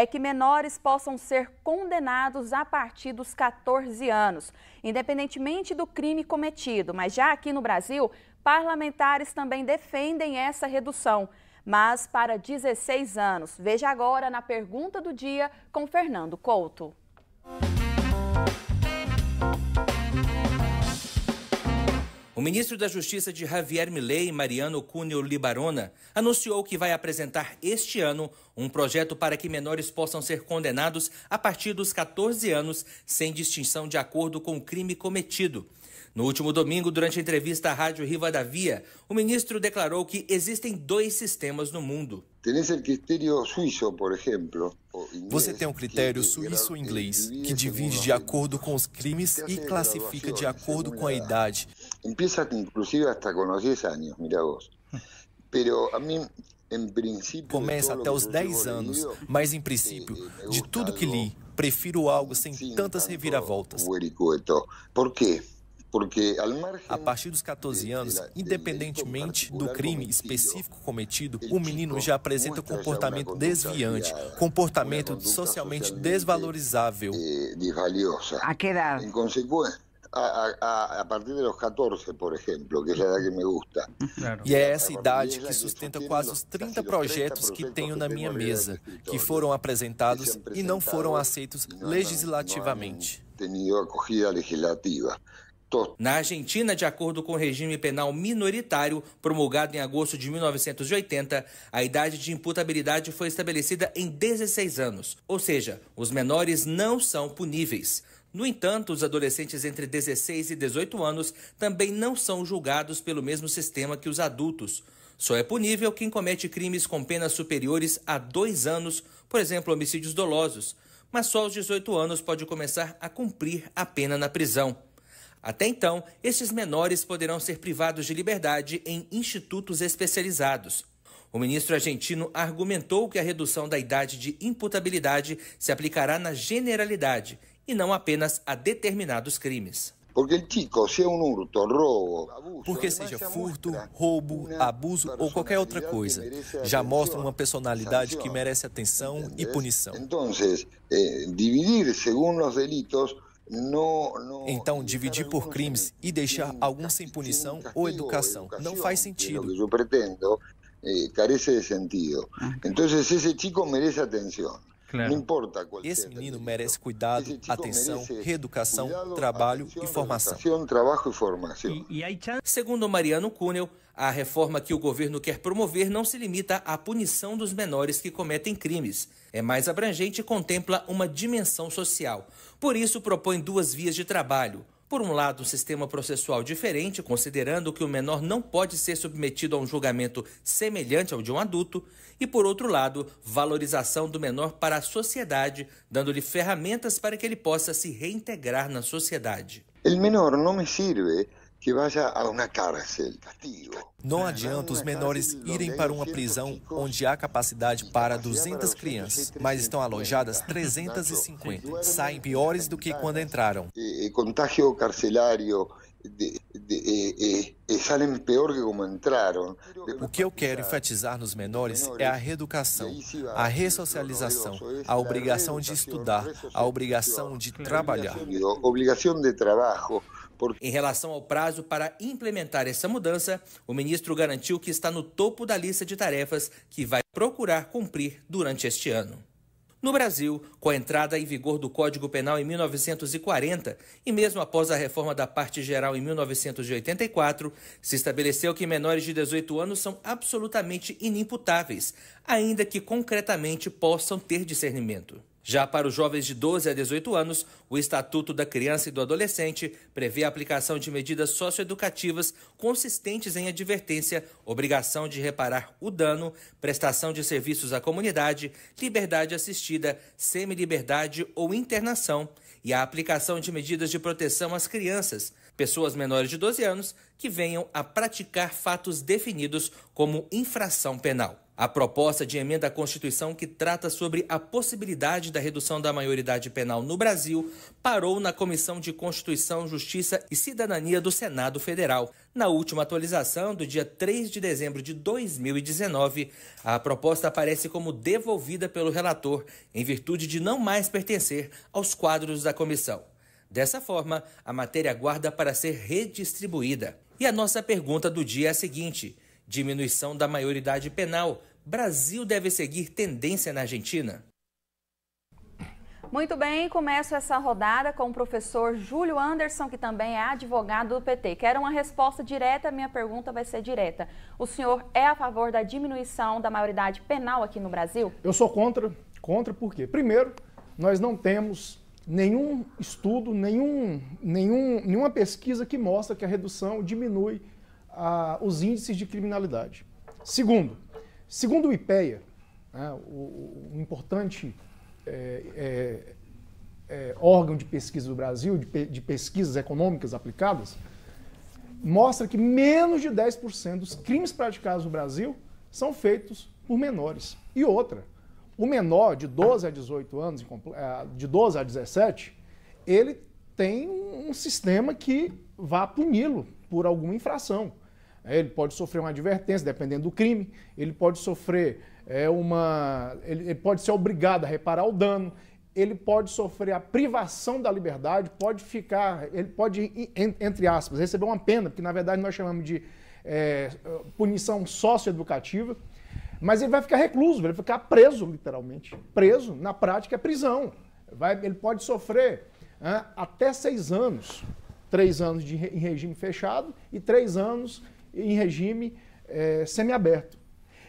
é que menores possam ser condenados a partir dos 14 anos, independentemente do crime cometido. Mas já aqui no Brasil, parlamentares também defendem essa redução, mas para 16 anos. Veja agora na pergunta do dia com Fernando Couto. O ministro da Justiça de Javier Milei, Mariano Cuneo Libarona, anunciou que vai apresentar este ano um projeto para que menores possam ser condenados a partir dos 14 anos, sem distinção de acordo com o crime cometido. No último domingo, durante a entrevista à Rádio Riva da Via, o ministro declarou que existem dois sistemas no mundo. Você tem um critério suíço ou inglês, que divide de acordo com os crimes e classifica de acordo com a idade. Empieza inclusive hasta con los 10 años, mira vos. Pero a mim Começa até os 10 anos, mas em princípio, eh, de tudo que li, prefiro algo sem tantas reviravoltas. Por quê? Porque a partir dos 14 anos, independentemente do crime específico cometido, o menino já apresenta comportamento desviante, comportamento socialmente desvalorizável. Eh, a que idade? a, a, partir de los 14, por ejemplo, que es la edad que me gusta. Claro. E é essa idade que sustenta quase os 30 projetos que tenho na minha mesa, que foram apresentados e não foram aceitos legislativamente. Tenido acogida legislativa. Na Argentina, de acordo com o regime penal minoritário promulgado em agosto de 1980, a idade de imputabilidade foi estabelecida em 16 anos, ou seja, os menores não são puníveis. No entanto, os adolescentes entre 16 e 18 anos também não são julgados pelo mesmo sistema que os adultos. Só é punível quem comete crimes com penas superiores a dois anos, por exemplo, homicídios dolosos, mas só aos 18 anos pode começar a cumprir a pena na prisão. Até então, estes menores poderão ser privados de liberdade em institutos especializados. O ministro argentino argumentou que a redução da idade de imputabilidade se aplicará na generalidade e não apenas a determinados crimes. Porque seja furto, roubo, abuso ou qualquer outra coisa, já mostra uma personalidade que merece atenção e punição. Eh, então, dividir por crimes e deixar alguns sem punição ou educação não faz sentido. Eh, carece de sentido. Ah. Então, esse chico merece atenção. Claro. Não importa qual Esse menino né? merece cuidado, tipo atenção, reeducação, cuidado, trabalho atenção, e formação. Trabalho e formação. E, e chance... Segundo Mariano Cunel, a reforma que o governo quer promover não se limita à punição dos menores que cometem crimes. É mais abrangente e contempla uma dimensão social. Por isso, propõe duas vias de trabalho por um lado, um sistema processual diferente, considerando que o menor não pode ser submetido a um julgamento semelhante ao de um adulto, e por outro lado, valorização do menor para a sociedade, dando-lhe ferramentas para que ele possa se reintegrar na sociedade. O menor não me serve que vá a uma cárcel, castigo. Não adianta os menores irem para uma prisão onde há capacidade para 200 crianças, mas estão alojadas 350. Saem piores do que quando entraram. Eh, eh, Contágio carcelário eh, saem pior que como entraram. O que eu quero enfatizar nos menores é a reeducação, a ressocialização, a obrigação de estudar, a obrigação de trabalhar. Obrigação de trabalho. Por... Em relação ao prazo para implementar essa mudança, o ministro garantiu que está no topo da lista de tarefas que vai procurar cumprir durante este ano. No Brasil, com a entrada em vigor do Código Penal em 1940 e mesmo após a reforma da parte geral em 1984, se estabeleceu que menores de 18 anos são absolutamente inimputáveis, ainda que concretamente possam ter discernimento. Já para os jovens de 12 a 18 anos, o Estatuto da Criança e do Adolescente prevê a aplicação de medidas socioeducativas consistentes em advertência, obrigação de reparar o dano, prestação de serviços à comunidade, liberdade assistida, semi-liberdade ou internação e a aplicação de medidas de proteção às crianças, pessoas menores de 12 anos que venham a praticar fatos definidos como infração penal. A proposta de emenda à Constituição que trata sobre a possibilidade da redução da maioridade penal no Brasil parou na Comissão de Constituição, Justiça e Cidadania do Senado Federal. Na última atualização, do dia 3 de dezembro de 2019, a proposta aparece como devolvida pelo relator, em virtude de não mais pertencer aos quadros da comissão. Dessa forma, a matéria aguarda para ser redistribuída. E a nossa pergunta do dia é a seguinte: diminuição da maioridade penal Brasil deve seguir tendência na Argentina? Muito bem, começo essa rodada com o professor Júlio Anderson, que também é advogado do PT. Quero uma resposta direta, minha pergunta vai ser direta. O senhor é a favor da diminuição da maioridade penal aqui no Brasil? Eu sou contra. Contra por quê? Primeiro, nós não temos nenhum estudo, nenhum, nenhum, nenhuma pesquisa que mostra que a redução diminui ah, os índices de criminalidade. Segundo, Segundo o IPEA, né, o, o, importante é, é, é, órgão de pesquisa do Brasil, de, de pesquisas econômicas aplicadas, mostra que menos de 10% dos crimes praticados no Brasil são feitos por menores. E outra, o menor de 12 a 18 anos, é, de 12 a 17, ele tem um sistema que vá puni-lo por alguma infração. É, ele pode sofrer uma advertência, dependendo do crime, ele pode sofrer é, uma. ele pode ser obrigado a reparar o dano, ele pode sofrer a privação da liberdade, pode ficar, ele pode, entre aspas, receber uma pena, que na verdade nós chamamos de é, punição socioeducativa, mas ele vai ficar recluso, vai ficar preso, literalmente. Preso, na prática, é prisão. Vai, ele pode sofrer até seis anos, três anos de, em regime fechado e três anos em regime é, semiaberto.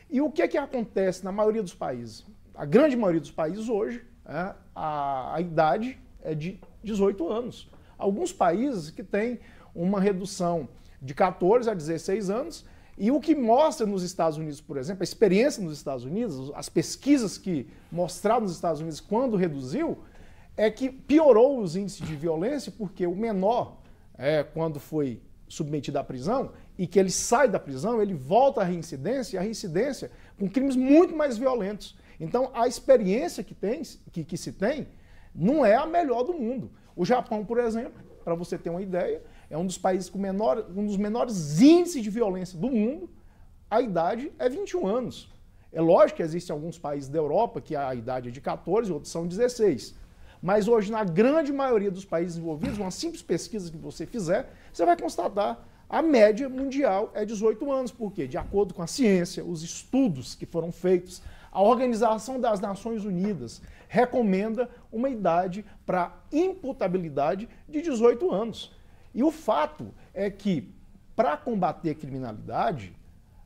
E o que é que acontece na maioria dos países? A grande maioria dos países hoje, é, a, a idade é de 18 anos. Alguns países que têm uma redução de 14 a 16 anos, e o que mostra nos Estados Unidos, por exemplo, a experiência nos Estados Unidos, as pesquisas que mostraram nos Estados Unidos quando reduziu, é que piorou os índices de violência, porque o menor, é, quando foi submetido à prisão, e que ele sai da prisão, ele volta à reincidência, e à reincidência com crimes muito mais violentos. Então, a experiência que, tem, que, que se tem não é a melhor do mundo. O Japão, por exemplo, para você ter uma ideia, é um dos países com menor, um dos menores índices de violência do mundo. A idade é 21 anos. É lógico que existem alguns países da Europa que a idade é de 14, outros são 16. Mas hoje, na grande maioria dos países envolvidos, uma simples pesquisa que você fizer, você vai constatar a média mundial é 18 anos, porque, de acordo com a ciência, os estudos que foram feitos, a Organização das Nações Unidas recomenda uma idade para imputabilidade de 18 anos. E o fato é que, para combater a criminalidade,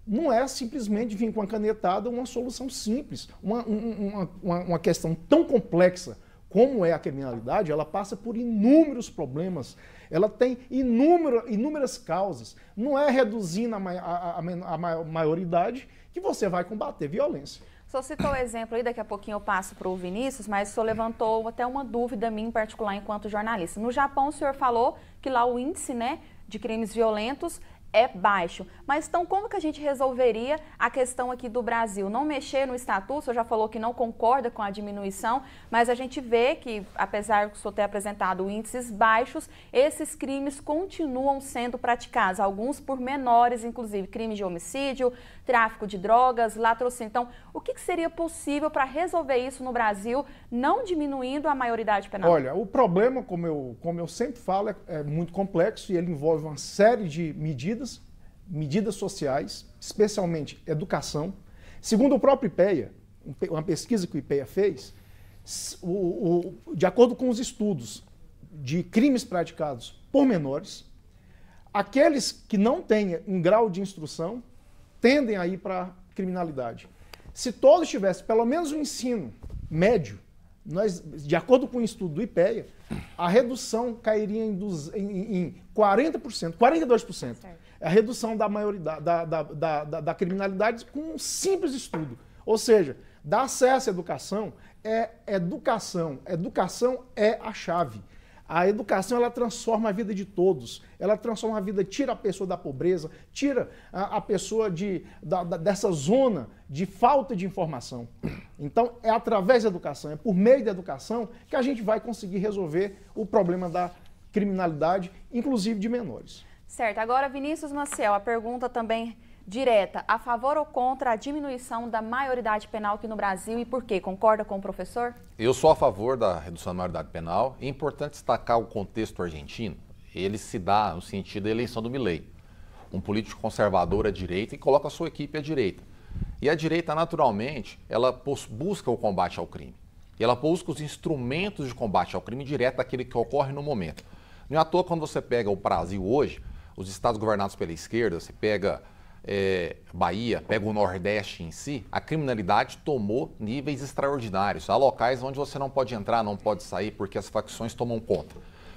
não é simplesmente vir com a canetada uma solução simples. Uma, uma, uma, uma questão tão complexa como é a criminalidade, ela passa por inúmeros problemas ela tem inúmero, inúmeras causas. Não é reduzindo a, a, a, a maioridade que você vai combater violência. Só citou o exemplo aí, daqui a pouquinho eu passo para o Vinícius, mas o senhor levantou até uma dúvida minha em particular enquanto jornalista. No Japão, o senhor falou que lá o índice né, de crimes violentos é baixo. Mas então como que a gente resolveria a questão aqui do Brasil? Não mexer no estatuto, o senhor já falou que não concorda com a diminuição, mas a gente vê que, apesar do senhor ter apresentado índices baixos, esses crimes continuam sendo praticados, alguns por menores, inclusive crimes de homicídio, tráfico de drogas, latrocínio. Então, o que, que seria possível para resolver isso no Brasil, não diminuindo a maioridade penal? Olha, o problema, como eu, como eu sempre falo, é, é muito complexo e ele envolve uma série de medidas, medidas sociais, especialmente educação. Segundo o próprio IPEA, uma pesquisa que o IPEA fez, o, o, de acordo com os estudos de crimes praticados por menores, aqueles que não têm um grau de instrução tendem a ir para criminalidade. Se todos tivessem pelo menos um ensino médio, nós, de acordo com o um estudo do IPEA, a redução cairia em, em, em 40%, 42%. A redução da maioridade da, da, da, da, criminalidade com um simples estudo. Ou seja, dar acesso à educação é educação. Educação é a chave. A educação ela transforma a vida de todos. Ela transforma a vida, tira a pessoa da pobreza, tira a, a pessoa de, da, da, dessa zona de falta de informação. Então, é através da educação, é por meio da educação que a gente vai conseguir resolver o problema da criminalidade, inclusive de menores. Certo. Agora, Vinícius Maciel, a pergunta também direta a favor ou contra a diminuição da maioridade penal aqui no Brasil e por quê? Concorda com o professor? Eu sou a favor da redução da maioridade penal. É importante destacar o contexto argentino. Ele se dá no sentido da eleição do Milei, um político conservador à direita e coloca a sua equipe à direita. E a direita, naturalmente, ela busca o combate ao crime. E ela busca os instrumentos de combate ao crime direto daquele que ocorre no momento. Não é à toa quando você pega o Brasil hoje, os estados governados pela esquerda, você pega é, Bahia, pega o Nordeste em si, a criminalidade tomou níveis extraordinários. Há locais onde você não pode entrar, não pode sair, porque as facções tomam conta.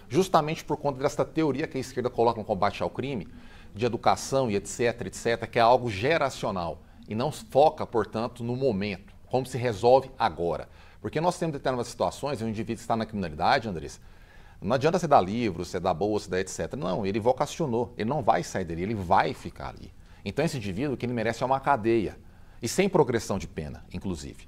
Justamente por conta dessa teoria que a esquerda coloca no combate ao crime, de educação e etc, etc, que é algo geracional e não foca, portanto, no momento, como se resolve agora. Porque nós temos determinadas situações, um indivíduo está na criminalidade, Andrés, não adianta você dar livro, você dar bolsa, você dar etc. Não, ele vocacionou, ele não vai sair dele, ele vai ficar ali. Então, esse indivíduo, o que ele merece é uma cadeia, e sem progressão de pena, inclusive.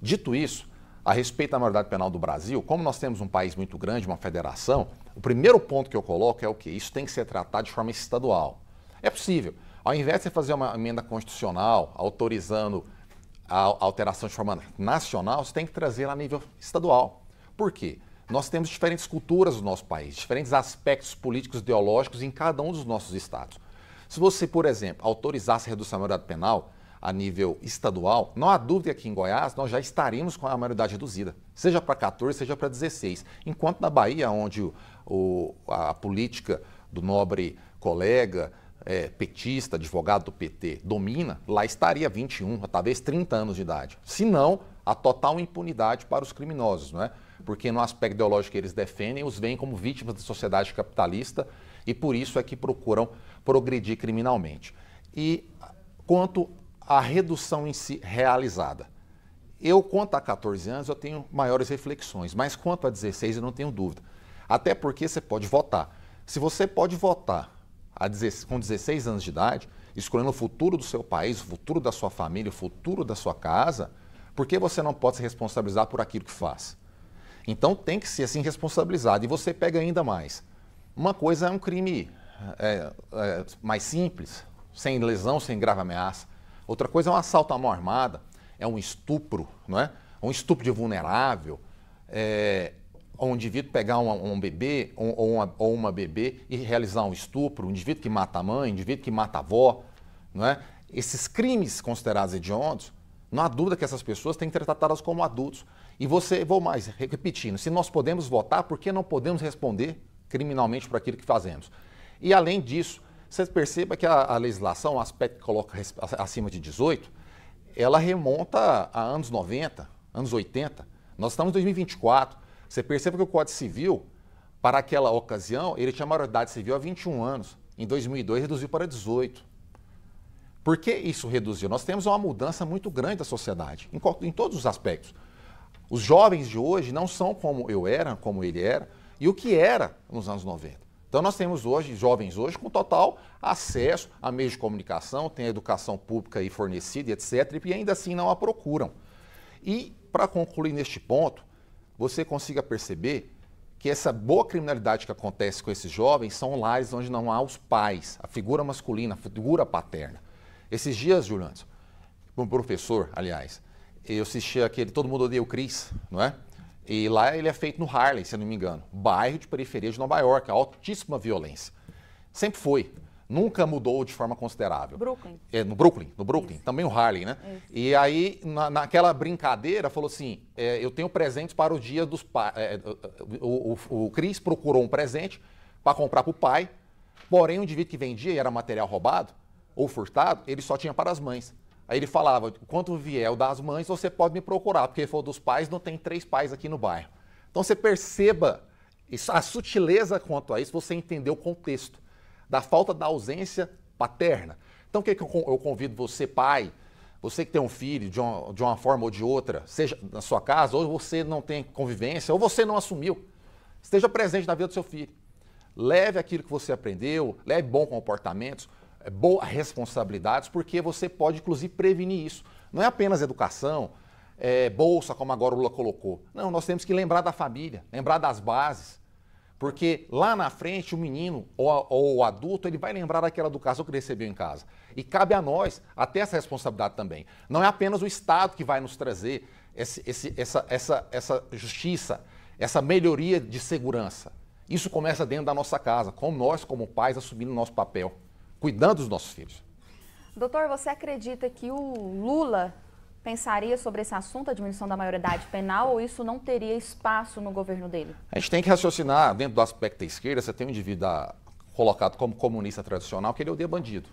Dito isso, a respeito da maioridade penal do Brasil, como nós temos um país muito grande, uma federação, o primeiro ponto que eu coloco é o que? Isso tem que ser tratado de forma estadual. É possível. Ao invés de você fazer uma emenda constitucional autorizando a alteração de forma nacional, você tem que trazer a nível estadual. Por quê? Nós temos diferentes culturas no nosso país, diferentes aspectos políticos e ideológicos em cada um dos nossos estados. Se você, por exemplo, autorizasse a redução da maioridade penal a nível estadual, não há dúvida que em Goiás nós já estaríamos com a maioridade reduzida, seja para 14, seja para 16. Enquanto na Bahia, onde o, a política do nobre colega é, petista, advogado do PT, domina, lá estaria 21, talvez 30 anos de idade. Se não, a total impunidade para os criminosos, não é? Porque no aspecto ideológico que eles defendem, os veem como vítimas da sociedade capitalista e por isso é que procuram progredir criminalmente. E quanto à redução em si realizada. Eu, quanto a 14 anos, eu tenho maiores reflexões, mas quanto a 16 eu não tenho dúvida. Até porque você pode votar. Se você pode votar com 16 anos de idade, escolhendo o futuro do seu país, o futuro da sua família, o futuro da sua casa, por que você não pode se responsabilizar por aquilo que faz? Então tem que ser assim responsabilizado. E você pega ainda mais. Uma coisa é um crime é, é, mais simples, sem lesão, sem grave ameaça. Outra coisa é um assalto à mão armada, é um estupro, não é? Um estupro de vulnerável, é, um indivíduo pegar um, um bebê um, ou, uma, ou uma bebê e realizar um estupro, um indivíduo que mata a mãe, um indivíduo que mata a avó, não é? Esses crimes considerados hediondos, não há dúvida que essas pessoas têm que ser tratadas como adultos. E você, vou mais, repetindo, se nós podemos votar, por que não podemos responder criminalmente por aquilo que fazemos? E além disso, você perceba que a, a legislação, o aspecto que coloca acima de 18, ela remonta a anos 90, anos 80. Nós estamos em 2024. Você perceba que o Código Civil, para aquela ocasião, ele tinha maioridade civil há 21 anos. Em 2002 reduziu para 18. Por que isso reduziu? Nós temos uma mudança muito grande da sociedade, em, em todos os aspectos. Os jovens de hoje não são como eu era, como ele era, e o que era nos anos 90. Então nós temos hoje jovens hoje com total acesso a meios de comunicação, tem a educação pública aí fornecida, etc, e ainda assim não a procuram. E para concluir neste ponto, você consiga perceber que essa boa criminalidade que acontece com esses jovens são lares onde não há os pais, a figura masculina, a figura paterna. Esses dias, Juliano, um professor, aliás, eu assisti aquele Todo Mundo Odeia o Cris, não é? E lá ele é feito no Harlem, se não me engano, bairro de periferia de Nova York, altíssima violência. Sempre foi. Nunca mudou de forma considerável. Brooklyn. É, no Brooklyn, no Brooklyn, Isso. também o Harlem, né? Isso. E aí, na, naquela brincadeira, falou assim: é, eu tenho presentes para o dia dos pais. É, é, o, o, o Cris procurou um presente para comprar para o pai, porém o indivíduo que vendia e era material roubado ou furtado, ele só tinha para as mães. Aí ele falava, quanto vier o das mães, você pode me procurar, porque for dos pais, não tem três pais aqui no bairro. Então você perceba a sutileza quanto a isso, você entender o contexto da falta da ausência paterna. Então o que, que eu, eu convido você, pai, você que tem um filho de uma, de uma forma ou de outra, seja na sua casa, ou você não tem convivência, ou você não assumiu, esteja presente na vida do seu filho. Leve aquilo que você aprendeu, leve bons comportamentos, é, boas responsabilidades, porque você pode, inclusive, prevenir isso. Não é apenas educação, é, bolsa, como agora o Lula colocou. Não, nós temos que lembrar da família, lembrar das bases. Porque lá na frente, o menino ou, ou, o adulto, ele vai lembrar daquela educação que ele recebeu em casa. E cabe a nós até essa responsabilidade também. Não é apenas o Estado que vai nos trazer esse, esse, essa, essa, essa justiça, essa melhoria de segurança. Isso começa dentro da nossa casa, com nós, como pais, assumindo o nosso papel cuidando dos nossos filhos. Doutor, você acredita que o Lula pensaria sobre esse assunto, a diminuição da maioridade penal, ou isso não teria espaço no governo dele? A gente tem que raciocinar, dentro do aspecto da esquerda, você tem um indivíduo colocado como comunista tradicional que ele odeia bandido.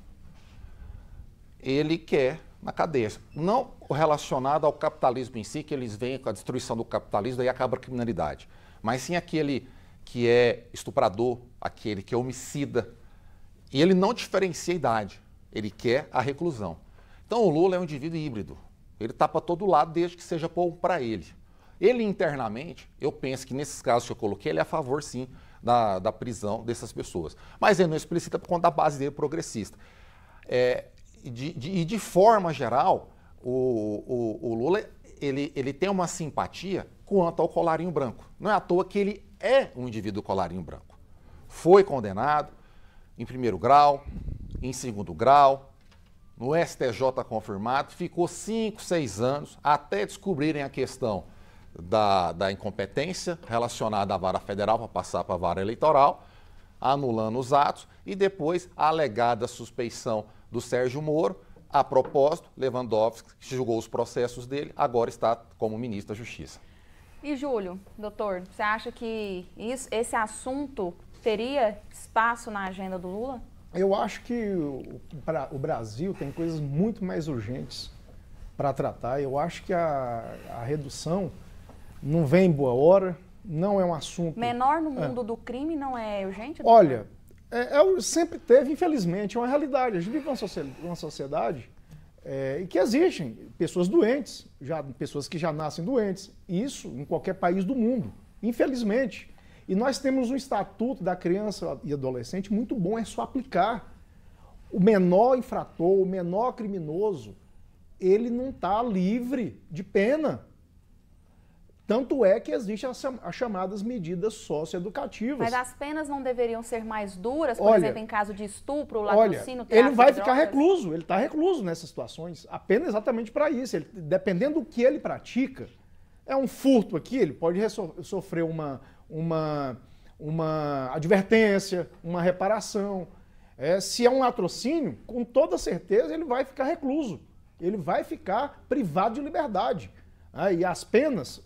Ele quer na cadeia, não relacionado ao capitalismo em si, que eles vêm com a destruição do capitalismo e acaba a criminalidade, mas sim aquele que é estuprador, aquele que é homicida, e ele não diferencia a idade, ele quer a reclusão. Então o Lula é um indivíduo híbrido, ele está para todo lado desde que seja bom para ele. Ele internamente, eu penso que nesses casos que eu coloquei, ele é a favor sim da, da prisão dessas pessoas. Mas ele não explicita por conta da base dele progressista. É, e, de, de, e de forma geral, o, o, o Lula ele, ele tem uma simpatia quanto ao colarinho branco. Não é à toa que ele é um indivíduo colarinho branco. Foi condenado, em primeiro grau, em segundo grau, no STJ confirmado, ficou cinco, seis anos até descobrirem a questão da, da incompetência relacionada à vara federal para passar para a vara eleitoral, anulando os atos e depois a alegada suspeição do Sérgio Moro. A propósito, Lewandowski, que julgou os processos dele, agora está como ministro da Justiça. E Júlio, doutor, você acha que isso, esse assunto teria espaço na agenda do Lula? Eu acho que o, pra, o Brasil tem coisas muito mais urgentes para tratar. Eu acho que a, a, redução não vem em boa hora, não é um assunto. Menor no ah. mundo é. do crime não é urgente? Olha, é, é, sempre teve, infelizmente, uma realidade. A gente vive uma sociedade é, que existem pessoas doentes, já, pessoas que já nascem doentes. Isso em qualquer país do mundo, infelizmente. E nós temos um estatuto da criança e adolescente muito bom, é só aplicar. O menor infrator, o menor criminoso, ele não está livre de pena. Tanto é que existem as chamadas medidas socioeducativas. Mas as penas não deveriam ser mais duras, por olha, exemplo, em caso de estupro, latrocínio, olha, Ele vai ficar recluso, ele está recluso nessas situações. A pena é exatamente para isso. Ele, dependendo do que ele pratica, é um furto aqui, ele pode sofrer uma, uma, uma advertência, uma reparação. É, se é um latrocínio, com toda certeza ele vai ficar recluso, ele vai ficar privado de liberdade. Ah, e as penas,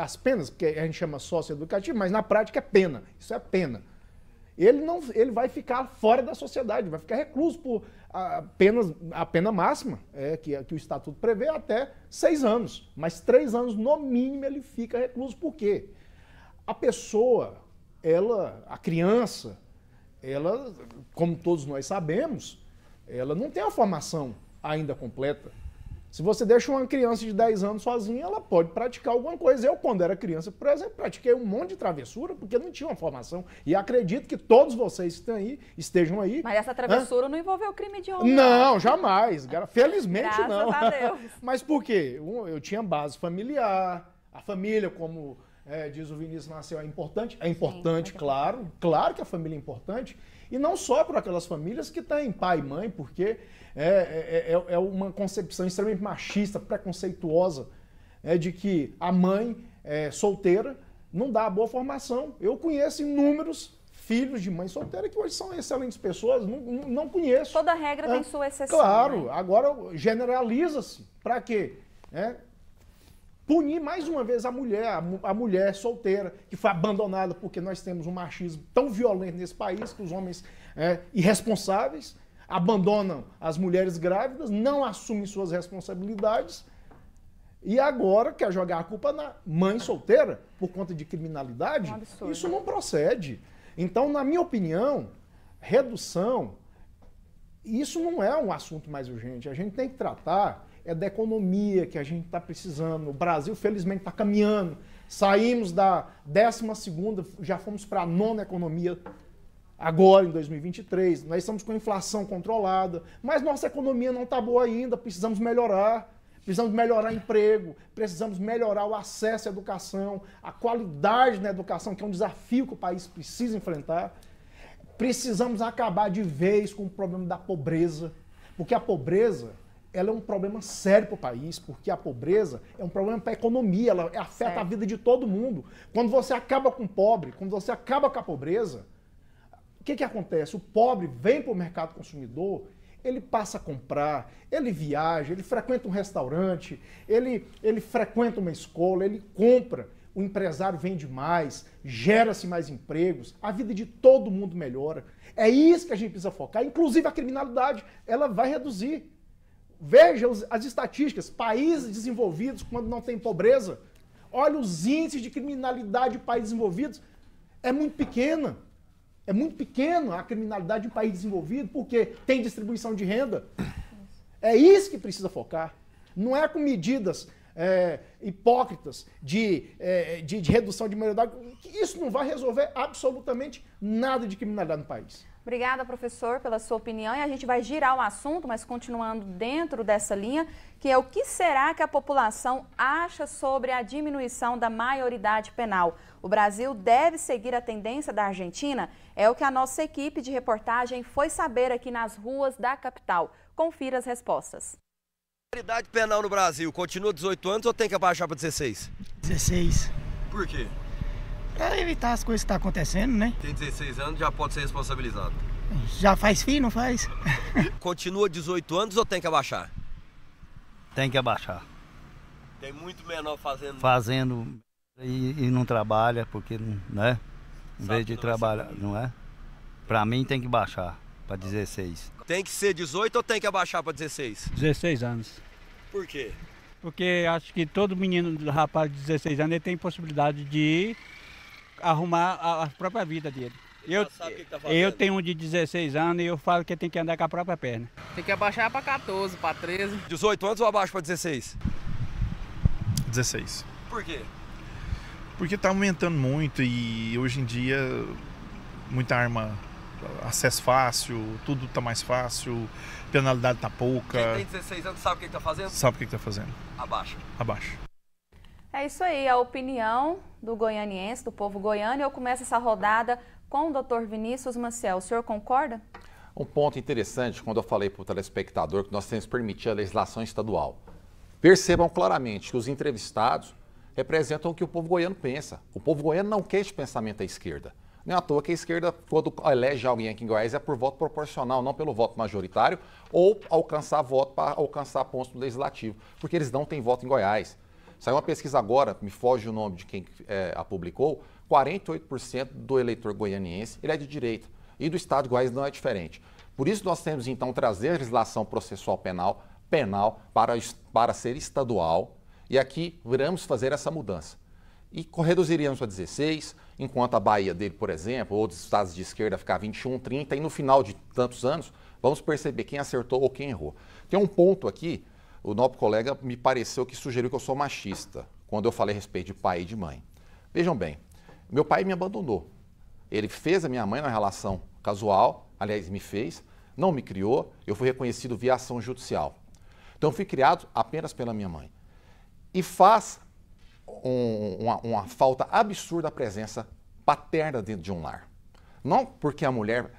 as penas, que a gente chama educativo, mas na prática é pena, isso é pena. Ele, não, ele vai ficar fora da sociedade, vai ficar recluso por apenas ah, a pena máxima, é, que, que o estatuto prevê, até seis anos. Mas três anos, no mínimo, ele fica recluso. Por quê? a pessoa, ela, a criança, ela, como todos nós sabemos, ela não tem a formação ainda completa. Se você deixa uma criança de 10 anos sozinha, ela pode praticar alguma coisa. Eu, quando era criança, por exemplo, pratiquei um monte de travessura porque não tinha uma formação. E acredito que todos vocês que estão aí, estejam aí. Mas essa travessura Hã? não envolveu crime de honra. Não, jamais. Felizmente Graças não. A Deus. Mas por quê? Eu tinha base familiar, a família como é, diz o Vinícius nasceu é importante? É importante, Sim, claro. Claro que a família é importante. E não só para aquelas famílias que têm pai e mãe, porque é, é, é, é uma concepção extremamente machista, preconceituosa, é, de que a mãe é, solteira não dá boa formação. Eu conheço inúmeros filhos de mãe solteira que hoje são excelentes pessoas, não, não conheço. Toda regra é, tem sua exceção. Claro, né? agora generaliza-se. Para quê? É, punir mais uma vez a mulher, a mulher solteira, que foi abandonada porque nós temos um machismo tão violento nesse país que os homens é, irresponsáveis abandonam as mulheres grávidas, não assumem suas responsabilidades e agora quer jogar a culpa na mãe solteira por conta de criminalidade. um isso não procede. Então, na minha opinião, redução, isso não é um assunto mais urgente. A gente tem que tratar é da economia que a gente está precisando. O Brasil, felizmente, está caminhando. Saímos da 12 já fomos para a nona economia agora, em 2023. Nós estamos com inflação controlada, mas nossa economia não está boa ainda, precisamos melhorar. Precisamos melhorar emprego, precisamos melhorar o acesso à educação, a qualidade na educação, que é um desafio que o país precisa enfrentar. Precisamos acabar de vez com o problema da pobreza, porque a pobreza ela é um problema sério para o país, porque a pobreza é um problema para a economia, ela afeta certo. a vida de todo mundo. Quando você acaba com o pobre, quando você acaba com a pobreza, o que, que acontece? O pobre vem para o mercado consumidor, ele passa a comprar, ele viaja, ele frequenta um restaurante, ele, ele frequenta uma escola, ele compra. O empresário vende mais, gera-se mais empregos, a vida de todo mundo melhora. É isso que a gente precisa focar. Inclusive a criminalidade, ela vai reduzir. Veja as estatísticas. Países desenvolvidos, quando não tem pobreza, olha os índices de criminalidade de países desenvolvidos. É muito pequena. É muito pequena a criminalidade de um país desenvolvido, porque tem distribuição de renda. É isso que precisa focar. Não é com medidas é, hipócritas de, é, de, de redução de maioridade. Isso não vai resolver absolutamente nada de criminalidade no país. Obrigada, professor, pela sua opinião. E a gente vai girar o assunto, mas continuando dentro dessa linha, que é o que será que a população acha sobre a diminuição da maioridade penal? O Brasil deve seguir a tendência da Argentina? É o que a nossa equipe de reportagem foi saber aqui nas ruas da capital. Confira as respostas. A maioridade penal no Brasil continua 18 anos ou tem que abaixar para 16? 16. Por quê? Pra evitar as coisas que estão tá acontecendo, né? Tem 16 anos, já pode ser responsabilizado. Já faz fim, não faz? Continua 18 anos ou tem que abaixar? Tem que abaixar. Tem muito menor fazendo. Fazendo e, e não trabalha, porque, né? Em Sabe vez de é trabalhar, assim. não é? Pra mim tem que baixar pra 16. Tem que ser 18 ou tem que abaixar pra 16? 16 anos. Por quê? Porque acho que todo menino, rapaz de 16 anos, ele tem possibilidade de arrumar a, a própria vida dele. Eu, tá eu tenho um de 16 anos e eu falo que tem que andar com a própria perna. Tem que abaixar para 14, para 13. 18 anos ou abaixo para 16? 16. Por quê? Porque está aumentando muito e hoje em dia muita arma, acesso fácil, tudo está mais fácil, penalidade está pouca. Quem tem 16 anos sabe o que está fazendo? Sabe o que está fazendo. Abaixa. Abaixa. É isso aí, a opinião do goianiense, do povo goiano. Eu começo essa rodada com o doutor Vinícius Maciel. O senhor concorda? Um ponto interessante, quando eu falei para o telespectador que nós temos que permitir a legislação estadual. Percebam claramente que os entrevistados representam o que o povo goiano pensa. O povo goiano não quer esse pensamento à esquerda. Não é à toa que a esquerda, quando elege alguém aqui em Goiás, é por voto proporcional, não pelo voto majoritário, ou alcançar voto para alcançar pontos no legislativo, porque eles não têm voto em Goiás. Saiu uma pesquisa agora, me foge o nome de quem é, a publicou, 48% do eleitor goianiense ele é de direita. E do Estado de Goiás não é diferente. Por isso nós temos, então, trazer a legislação processual penal, penal, para, para ser estadual. E aqui viramos fazer essa mudança. E reduziríamos para 16, enquanto a Bahia dele, por exemplo, outros estados de esquerda ficar 21, 30, e no final de tantos anos, vamos perceber quem acertou ou quem errou. Tem um ponto aqui o nobre colega me pareceu que sugeriu que eu sou machista quando eu falei a respeito de pai e de mãe. Vejam bem, meu pai me abandonou. Ele fez a minha mãe na relação casual, aliás, me fez, não me criou, eu fui reconhecido via ação judicial. Então, fui criado apenas pela minha mãe. E faz um, uma, uma falta absurda a presença paterna dentro de um lar. Não porque a mulher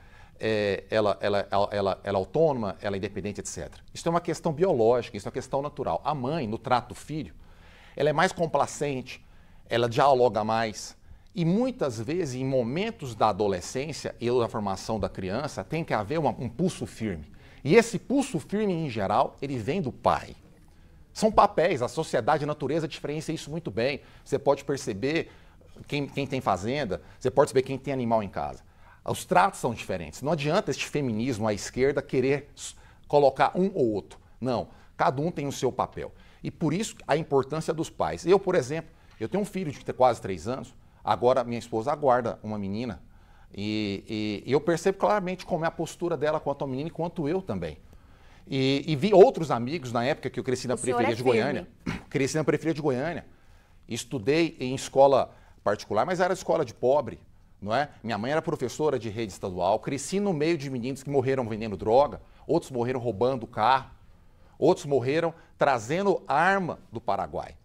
é, ela, ela, ela, ela, ela é autônoma, ela é independente, etc. Isso é uma questão biológica, isso é uma questão natural. A mãe, no trato do filho, ela é mais complacente, ela dialoga mais. E muitas vezes, em momentos da adolescência e da formação da criança, tem que haver uma, um pulso firme. E esse pulso firme, em geral, ele vem do pai. São papéis, a sociedade, a natureza diferencia isso muito bem. Você pode perceber quem, quem tem fazenda, você pode saber quem tem animal em casa. Os tratos são diferentes. Não adianta este feminismo à esquerda querer colocar um ou outro. Não, cada um tem o seu papel. E por isso a importância dos pais. Eu, por exemplo, eu tenho um filho de quase três anos, agora minha esposa aguarda uma menina. E, e, e eu percebo claramente como é a postura dela quanto ao menino e quanto eu também. E, e, vi outros amigos na época que eu cresci na o periferia é de Goiânia. Cresci na periferia de Goiânia. Estudei em escola particular, mas era escola de pobre não é? Minha mãe era professora de rede estadual, cresci no meio de meninos que morreram vendendo droga, outros morreram roubando carro, outros morreram trazendo arma do Paraguai.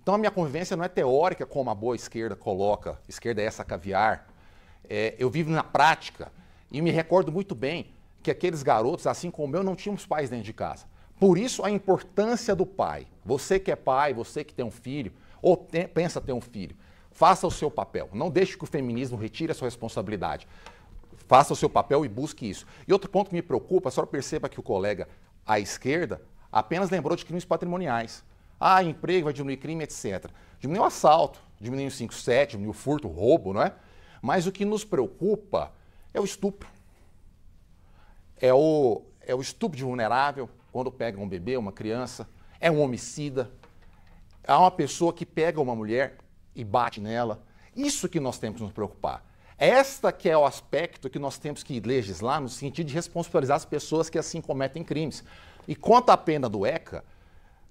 Então a minha convivência não é teórica como a boa esquerda coloca, esquerda é essa caviar. É, eu vivo na prática e me recordo muito bem que aqueles garotos, assim como eu, não tínhamos pais dentro de casa. Por isso a importância do pai. Você que é pai, você que tem um filho, ou pensa ter um filho, Faça o seu papel. Não deixe que o feminismo retire a sua responsabilidade. Faça o seu papel e busque isso. E outro ponto que me preocupa, a senhora perceba que o colega à esquerda apenas lembrou de crimes patrimoniais. Ah, emprego vai diminuir crime, etc. Diminuiu o assalto, diminuiu o 5-7, diminuiu o furto, o roubo, não é? Mas o que nos preocupa é o estupro. É o, é o estupro de vulnerável, quando pega um bebê, uma criança. É um homicida. Há uma pessoa que pega uma mulher e bate nela. Isso que nós temos que nos preocupar. Esta que é o aspecto que nós temos que legislar no sentido de responsabilizar as pessoas que assim cometem crimes. E quanto à pena do ECA,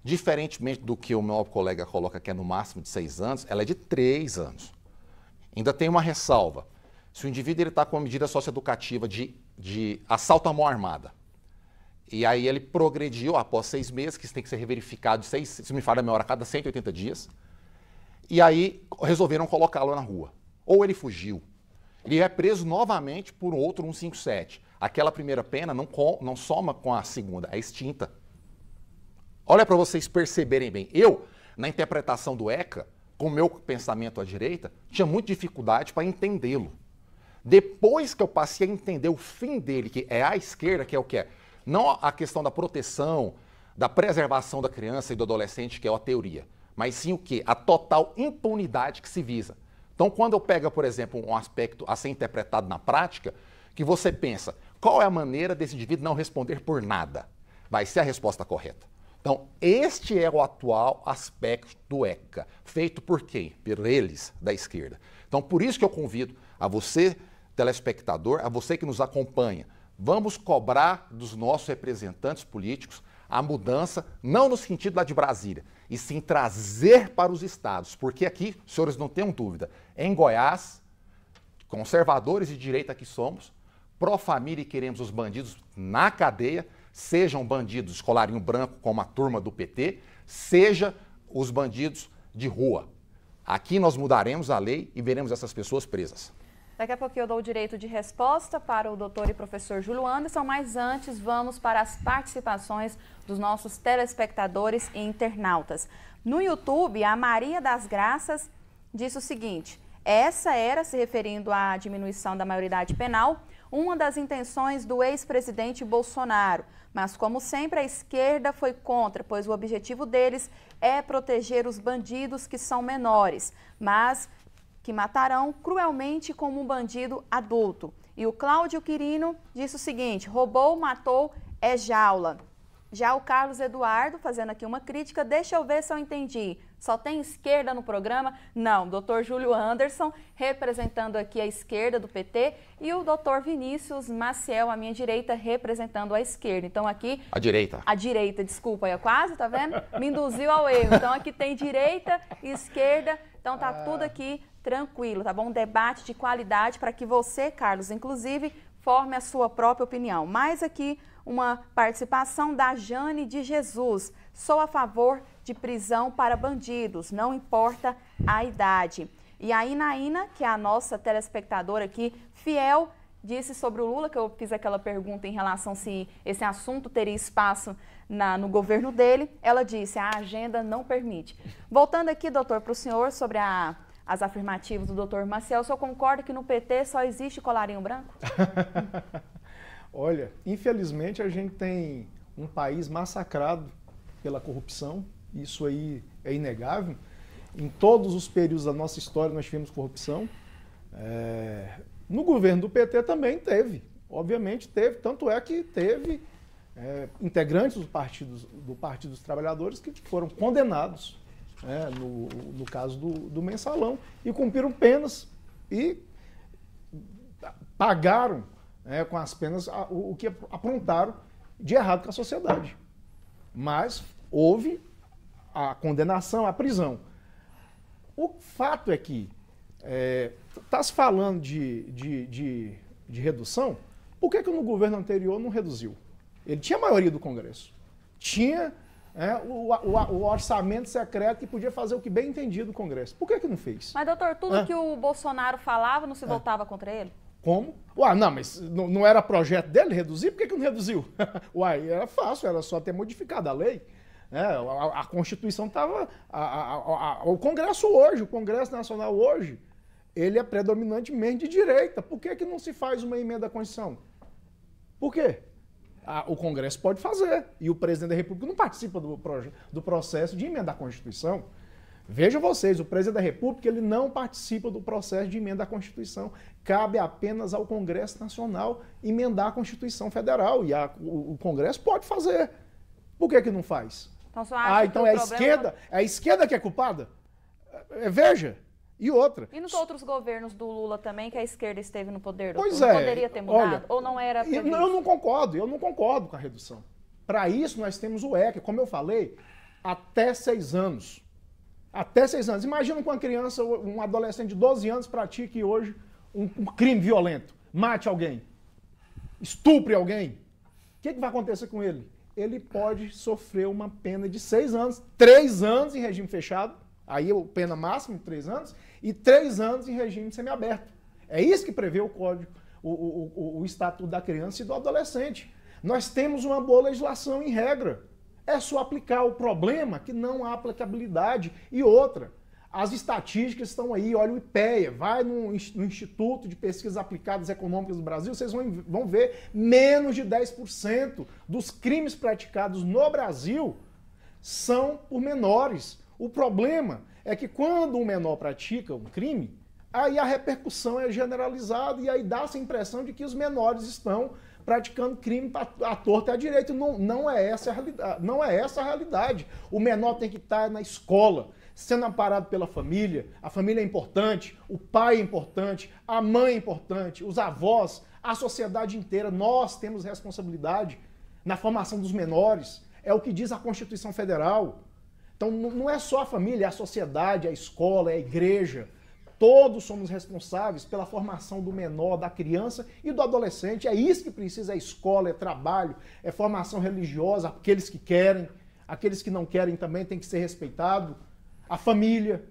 diferentemente do que o meu colega coloca que é no máximo de seis anos, ela é de três anos. Ainda tem uma ressalva. Se o indivíduo está com uma medida socioeducativa de, de assalto à mão armada, e aí ele progrediu após seis meses, que isso tem que ser reverificado, seis, se me falha a hora, a cada 180 dias, e aí resolveram colocá-lo na rua. Ou ele fugiu. Ele é preso novamente por outro 157. Aquela primeira pena não, com, não soma com a segunda, é extinta. Olha para vocês perceberem bem. Eu, na interpretação do ECA, com o meu pensamento à direita, tinha muita dificuldade para entendê-lo. Depois que eu passei a entender o fim dele, que é a esquerda, que é o que é, não a questão da proteção, da preservação da criança e do adolescente, que é a teoria, mas sim o quê? A total impunidade que se visa. Então, quando eu pego, por exemplo, um aspecto a ser interpretado na prática, que você pensa, qual é a maneira desse indivíduo não responder por nada? Vai ser a resposta correta. Então, este é o atual aspecto do ECA, feito por quem? Por eles, da esquerda. Então, por isso que eu convido a você, telespectador, a você que nos acompanha, vamos cobrar dos nossos representantes políticos a mudança, não no sentido lá de Brasília, e sim trazer para os estados, porque aqui, senhores, não tenham dúvida, em Goiás, conservadores de direita que somos, pró-família e queremos os bandidos na cadeia, sejam bandidos de colarinho branco, como a turma do PT, seja os bandidos de rua. Aqui nós mudaremos a lei e veremos essas pessoas presas. Daqui a pouquinho eu dou o direito de resposta para o doutor e professor Júlio Anderson, mas antes vamos para as participações dos nossos telespectadores e internautas. No YouTube, a Maria das Graças disse o seguinte: essa era, se referindo à diminuição da maioridade penal, uma das intenções do ex-presidente Bolsonaro. Mas, como sempre, a esquerda foi contra, pois o objetivo deles é proteger os bandidos que são menores. Mas que matarão cruelmente como um bandido adulto. E o Cláudio Quirino disse o seguinte: roubou, matou, é jaula. Já o Carlos Eduardo, fazendo aqui uma crítica, deixa eu ver se eu entendi. Só tem esquerda no programa? Não, doutor Júlio Anderson, representando aqui a esquerda do PT, e o doutor Vinícius Maciel, à minha direita, representando a esquerda. Então aqui. A direita. A direita, desculpa, eu é quase, tá vendo? Me induziu ao erro. Então aqui tem direita e esquerda. Então tá tudo aqui tranquilo, tá bom? Um debate de qualidade para que você, Carlos, inclusive, forme a sua própria opinião. Mais aqui uma participação da Jane de Jesus. Sou a favor de prisão para bandidos, não importa a idade. E a Inaína, que é a nossa telespectadora aqui, fiel, disse sobre o Lula, que eu fiz aquela pergunta em relação se esse assunto teria espaço na, no governo dele. Ela disse, a agenda não permite. Voltando aqui, doutor, para o senhor sobre a as afirmativas do doutor Maciel. O senhor concorda que no PT só existe colarinho branco? Olha, infelizmente a gente tem um país massacrado pela corrupção, isso aí é inegável. Em todos os períodos da nossa história nós tivemos corrupção. É... No governo do PT também teve, obviamente teve, tanto é que teve é, integrantes do partido, do partido dos Trabalhadores que foram condenados né, no, no caso do, do mensalão, e cumpriram penas e pagaram né, com as penas a, o, o que aprontaram de errado com a sociedade. Mas houve a condenação à prisão. O fato é que está é, tá se falando de, de, de, de, redução, por que, que no governo anterior não reduziu? Ele tinha maioria do Congresso, tinha é, o, o, o, orçamento secreto que podia fazer o que bem entendia do Congresso. Por que, que não fez? Mas, doutor, tudo é. que o Bolsonaro falava não se é. voltava contra ele? Como? Uai, não, mas não, não, era projeto dele reduzir? Por que, que não reduziu? Uai, era fácil, era só ter modificado a lei. É, a, a, Constituição estava. O Congresso hoje, o Congresso Nacional hoje, ele é predominantemente de direita. Por que, que não se faz uma emenda à Constituição? Por quê? a, o Congresso pode fazer. E o presidente da República não participa do, do processo de emenda à Constituição. Vejam vocês, o presidente da República ele não participa do processo de emenda à Constituição. Cabe apenas ao Congresso Nacional emendar a Constituição Federal. E a, o, o, Congresso pode fazer. Por que, que não faz? Então, ah, então é problema... esquerda? É a esquerda que é culpada? É, veja. E outra. E nos outros governos do Lula também, que a esquerda esteve no poder? Pois é. Poderia ter mudado? Olha, ou não era. Previsto? Eu não concordo, eu não concordo com a redução. Para isso, nós temos o ECA, como eu falei, até seis anos. Até seis anos. Imagina que uma criança, um adolescente de 12 anos, pratique hoje um, um crime violento. Mate alguém. Estupre alguém. O que, é que vai acontecer com ele? Ele pode sofrer uma pena de seis anos, três anos em regime fechado, aí a pena máxima, três anos, e três anos em regime semiaberto. É isso que prevê o Código, o, o, o, o Estatuto da Criança e do Adolescente. Nós temos uma boa legislação em regra. É só aplicar o problema que não há aplicabilidade. E outra, as estatísticas estão aí, olha o IPEA, vai no, no Instituto de Pesquisas Aplicadas Econômicas do Brasil, vocês vão, vão ver menos de 10% dos crimes praticados no Brasil são por menores. O problema é que quando um menor pratica um crime, aí a repercussão é generalizada e aí dá-se a impressão de que os menores estão praticando crime à torta e à direita. Não, não, é essa a realidade, não é essa a realidade. O menor tem que estar na escola, sendo amparado pela família. A família é importante, o pai é importante, a mãe é importante, os avós, a sociedade inteira. Nós temos responsabilidade na formação dos menores. É o que diz a Constituição Federal. Então não é só a família, é a sociedade, é a escola, é a igreja. Todos somos responsáveis pela formação do menor, da criança e do adolescente. É isso que precisa: é escola, é trabalho, é formação religiosa. Aqueles que querem, aqueles que não querem também têm que ser respeitados. A família.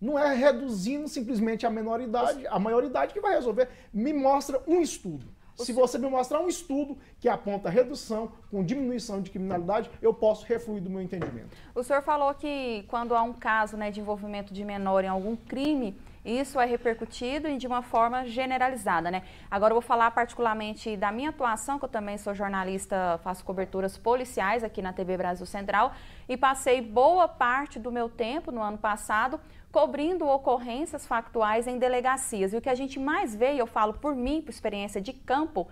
Não é reduzindo simplesmente a menoridade, a maioridade que vai resolver. Me mostra um estudo se você me mostrar um estudo que aponta redução com diminuição de criminalidade, eu posso refluir do meu entendimento. O senhor falou que quando há um caso né, de envolvimento de menor em algum crime, isso é repercutido e de uma forma generalizada, né? Agora eu vou falar particularmente da minha atuação, que eu também sou jornalista, faço coberturas policiais aqui na TV Brasil Central e passei boa parte do meu tempo no ano passado cobrindo ocorrências factuais em delegacias. E o que a gente mais vê, e eu falo por mim, por experiência de campo,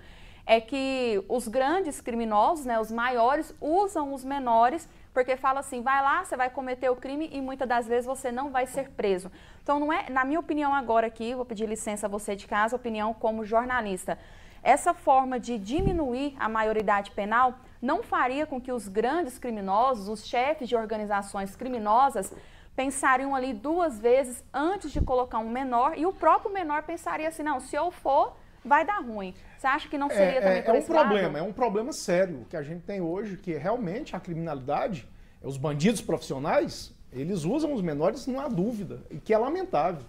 é que os grandes criminosos, né, os maiores, usam os menores porque fala assim, vai lá, você vai cometer o crime e muitas das vezes você não vai ser preso. Então não é, na minha opinião agora aqui, vou pedir licença a você de casa, opinião como jornalista. Essa forma de diminuir a maioridade penal não faria com que os grandes criminosos, os chefes de organizações criminosas, pensariam ali duas vezes antes de colocar um menor e o próprio menor pensaria assim, não, se eu for, vai dar ruim. Você acha que não é, seria é, também é, por é um problema, lado? é um problema sério que a gente tem hoje, que é realmente a criminalidade, é os bandidos profissionais, eles usam os menores, não há dúvida, e que é lamentável.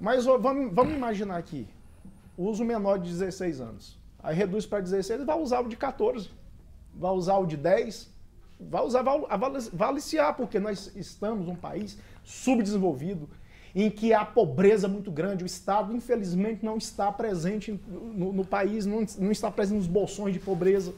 Mas ó, vamos, vamos imaginar aqui, usa o menor de 16 anos, aí reduz para 16 ele vai usar o de 14, vai usar o de 10, vai usar valiciar, porque nós estamos num país subdesenvolvido, em que há pobreza muito grande. O Estado, infelizmente, não está presente no, no país, não, não está presente nos bolsões de pobreza.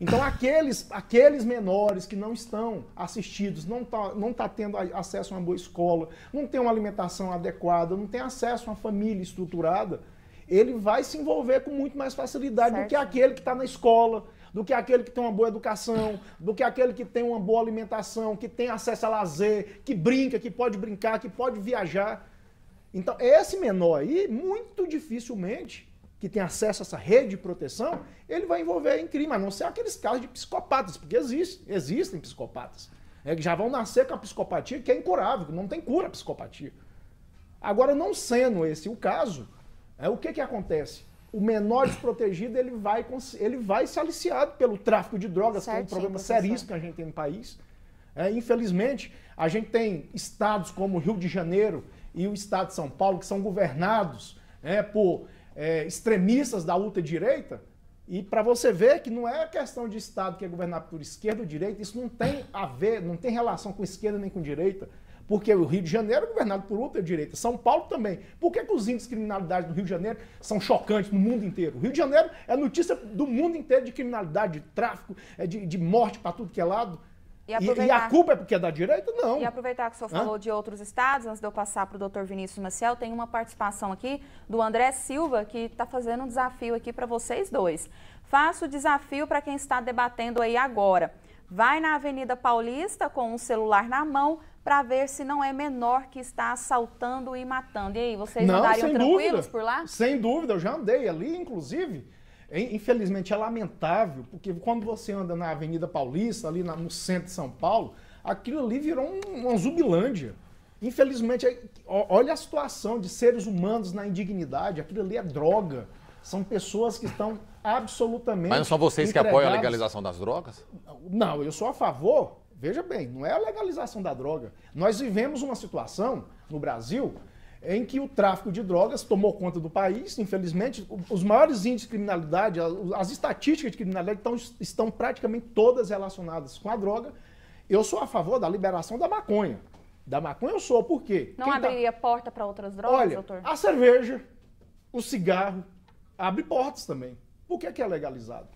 Então, aqueles, aqueles menores que não estão assistidos, não tá, não tá tendo acesso a uma boa escola, não tem uma alimentação adequada, não tem acesso a uma família estruturada, ele vai se envolver com muito mais facilidade certo. do que aquele que está na escola, do que aquele que tem uma boa educação, do que aquele que tem uma boa alimentação, que tem acesso a lazer, que brinca, que pode brincar, que pode viajar. Então, é esse menor aí, muito dificilmente, que tem acesso a essa rede de proteção, ele vai envolver em crime, a não ser aqueles casos de psicopatas, porque existe, existem psicopatas. É, que já vão nascer com a psicopatia que é incurável, que não tem cura a psicopatia. Agora, não sendo esse o caso, é, o que, que acontece? o menor desprotegido ele vai, ele vai ser aliciado pelo tráfico de drogas, Certinho, que é um problema professor. seríssimo que a gente tem no país. É, infelizmente, a gente tem estados como o Rio de Janeiro e o estado de São Paulo que são governados é, por é, extremistas da ultra-direita. E para você ver que não é questão de Estado que é governado por esquerda ou direita, isso não tem a ver, não tem relação com esquerda nem com direita. Porque o Rio de Janeiro é governado por outra direita, São Paulo também. Por que, que os índices de criminalidade do Rio de Janeiro são chocantes no mundo inteiro? O Rio de Janeiro é notícia do mundo inteiro de criminalidade, de tráfico, é de, de morte para tudo que é lado. E, e, a culpa é porque é da direita? Não. E aproveitar que o senhor falou Hã? de outros estados, antes de eu passar para o doutor Vinícius Maciel, tem uma participação aqui do André Silva, que está fazendo um desafio aqui para vocês dois. Faço o desafio para quem está debatendo aí agora. Vai na Avenida Paulista com um celular na mão, para ver se não é menor que está assaltando e matando. E aí, vocês não, andariam tranquilos dúvida. por lá? Sem dúvida, eu já andei ali, inclusive. Infelizmente é lamentável, porque quando você anda na Avenida Paulista, ali no centro de São Paulo, aquilo ali virou uma zubilândia. Infelizmente, é, olha a situação de seres humanos na indignidade, aquilo ali é droga. São pessoas que estão absolutamente. Mas não são vocês que apoiam a legalização das drogas? Não, eu sou a favor veja bem, não é a legalização da droga. Nós vivemos uma situação no Brasil em que o tráfico de drogas tomou conta do país, infelizmente, os maiores índices de criminalidade, as estatísticas de criminalidade estão, estão praticamente todas relacionadas com a droga. Eu sou a favor da liberação da maconha. Da maconha eu sou, por quê? Não Quem tá- abriria tá... porta para outras drogas, Olha, doutor? A cerveja, o cigarro, abre portas também. Por que, que é legalizado?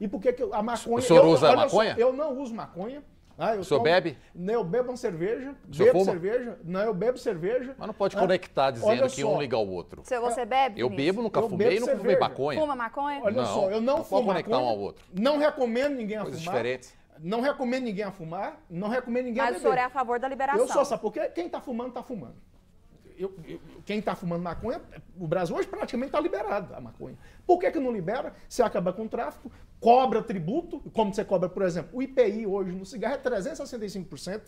E por que, que a maconha. O senhor eu, usa eu, a maconha? Eu, eu não uso maconha. Ah, eu o senhor tomo... bebe? Não, eu bebo uma cerveja. O bebo fuma? cerveja. Não, eu bebo cerveja. Mas não pode ah, conectar dizendo que um liga ao outro. Se você bebe? Eu bebo, nunca eu fumei, nunca fumei maconha. Fuma maconha? Olha não, só, eu não, não fumo conectar maconha, um ao outro. Não recomendo ninguém a Coisas fumar. diferentes. Não recomendo ninguém a fumar, não recomendo ninguém Mas a beber. Mas o senhor é a favor da liberação. Eu sou, sabe por quê? Quem está fumando, está fumando eu, eu, quem está fumando maconha, o Brasil hoje praticamente está liberado a maconha. Por que, que não libera? Você acaba com o tráfico, cobra tributo, como você cobra, por exemplo, o IPI hoje no cigarro é 365%.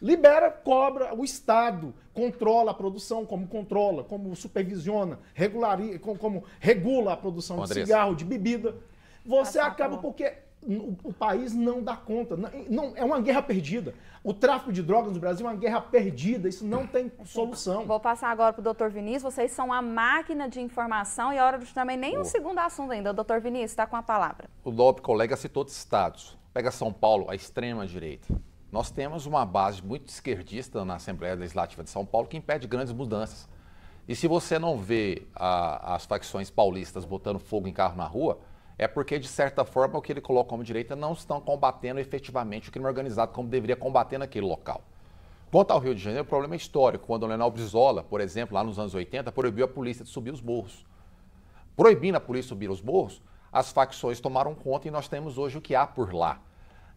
Libera, cobra, o Estado controla a produção, como controla, como supervisiona, regulariza, como regula a produção Andressa. de cigarro, de bebida. Você acaba porque o, país não dá conta. Não, não, é uma guerra perdida. O tráfico de drogas no Brasil é uma guerra perdida. Isso não tem é solução. Vou passar agora para o doutor Vinícius. Vocês são a máquina de informação e a hora de também nem um segundo assunto ainda. doutor Vinícius está com a palavra. O Lope, colega, citou de estados. Pega São Paulo, a extrema-direita. Nós temos uma base muito esquerdista na Assembleia Legislativa de São Paulo que impede grandes mudanças. E se você não vê a, as facções paulistas botando fogo em carro na rua, é porque, de certa forma, o que ele colocou como direita não estão combatendo efetivamente o crime organizado como deveria combater naquele local. Quanto ao Rio de Janeiro, o é problema é histórico, quando o Leonel Brizola, por exemplo, lá nos anos 80, proibiu a polícia de subir os morros. Proibindo a polícia subir os morros, as facções tomaram conta e nós temos hoje o que há por lá.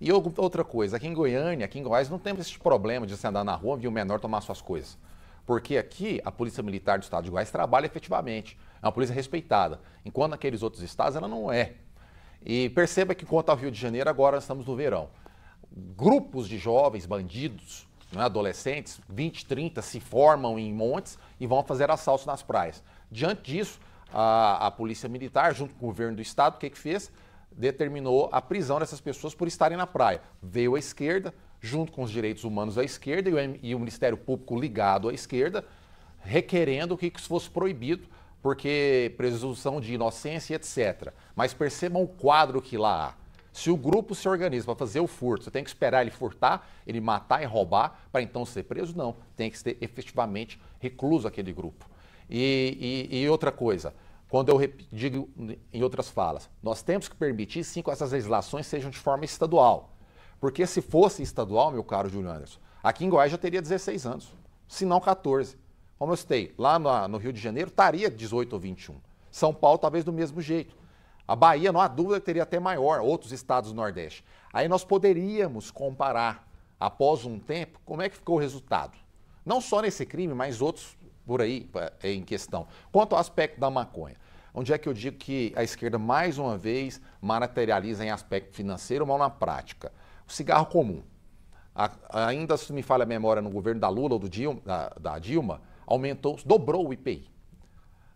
E outra coisa, aqui em Goiânia, aqui em Goiás, não temos esse problema de você andar na rua e o menor tomar suas coisas. Porque aqui a Polícia Militar do Estado de Goiás trabalha efetivamente. É uma polícia respeitada, enquanto naqueles outros estados ela não é. E perceba que, quanto ao Rio de Janeiro, agora nós estamos no verão. Grupos de jovens bandidos, né, adolescentes, 20, 30, se formam em montes e vão fazer assaltos nas praias. Diante disso, a, a Polícia Militar, junto com o governo do estado, o que, que fez? Determinou a prisão dessas pessoas por estarem na praia. Veio a esquerda, junto com os direitos humanos à esquerda e o, e o Ministério Público ligado à esquerda, requerendo que isso fosse proibido, porque presunção de inocência, etc. Mas percebam o quadro que lá há. Se o grupo se organiza para fazer o furto, você tem que esperar ele furtar, ele matar e roubar para então ser preso? Não. Tem que ser efetivamente recluso aquele grupo. E, e, e outra coisa, quando eu digo em outras falas, nós temos que permitir sim que essas legislações sejam de forma estadual. Porque se fosse estadual, meu caro Júlio Anderson, aqui em Goiás já teria 16 anos, se não 14. Como eu citei, lá no, no Rio de Janeiro estaria 18 ou 21. São Paulo talvez do mesmo jeito. A Bahia, não há dúvida, teria até maior, outros estados do Nordeste. Aí nós poderíamos comparar, após um tempo, como é que ficou o resultado. Não só nesse crime, mas outros por aí eh, em questão. Quanto ao aspecto da maconha, onde é que eu digo que a esquerda, mais uma vez, materializa em aspecto financeiro, mal na prática o cigarro comum. A, ainda se me falha a memória, no governo da Lula ou do Dilma, da, da Dilma, aumentou, dobrou o IPI.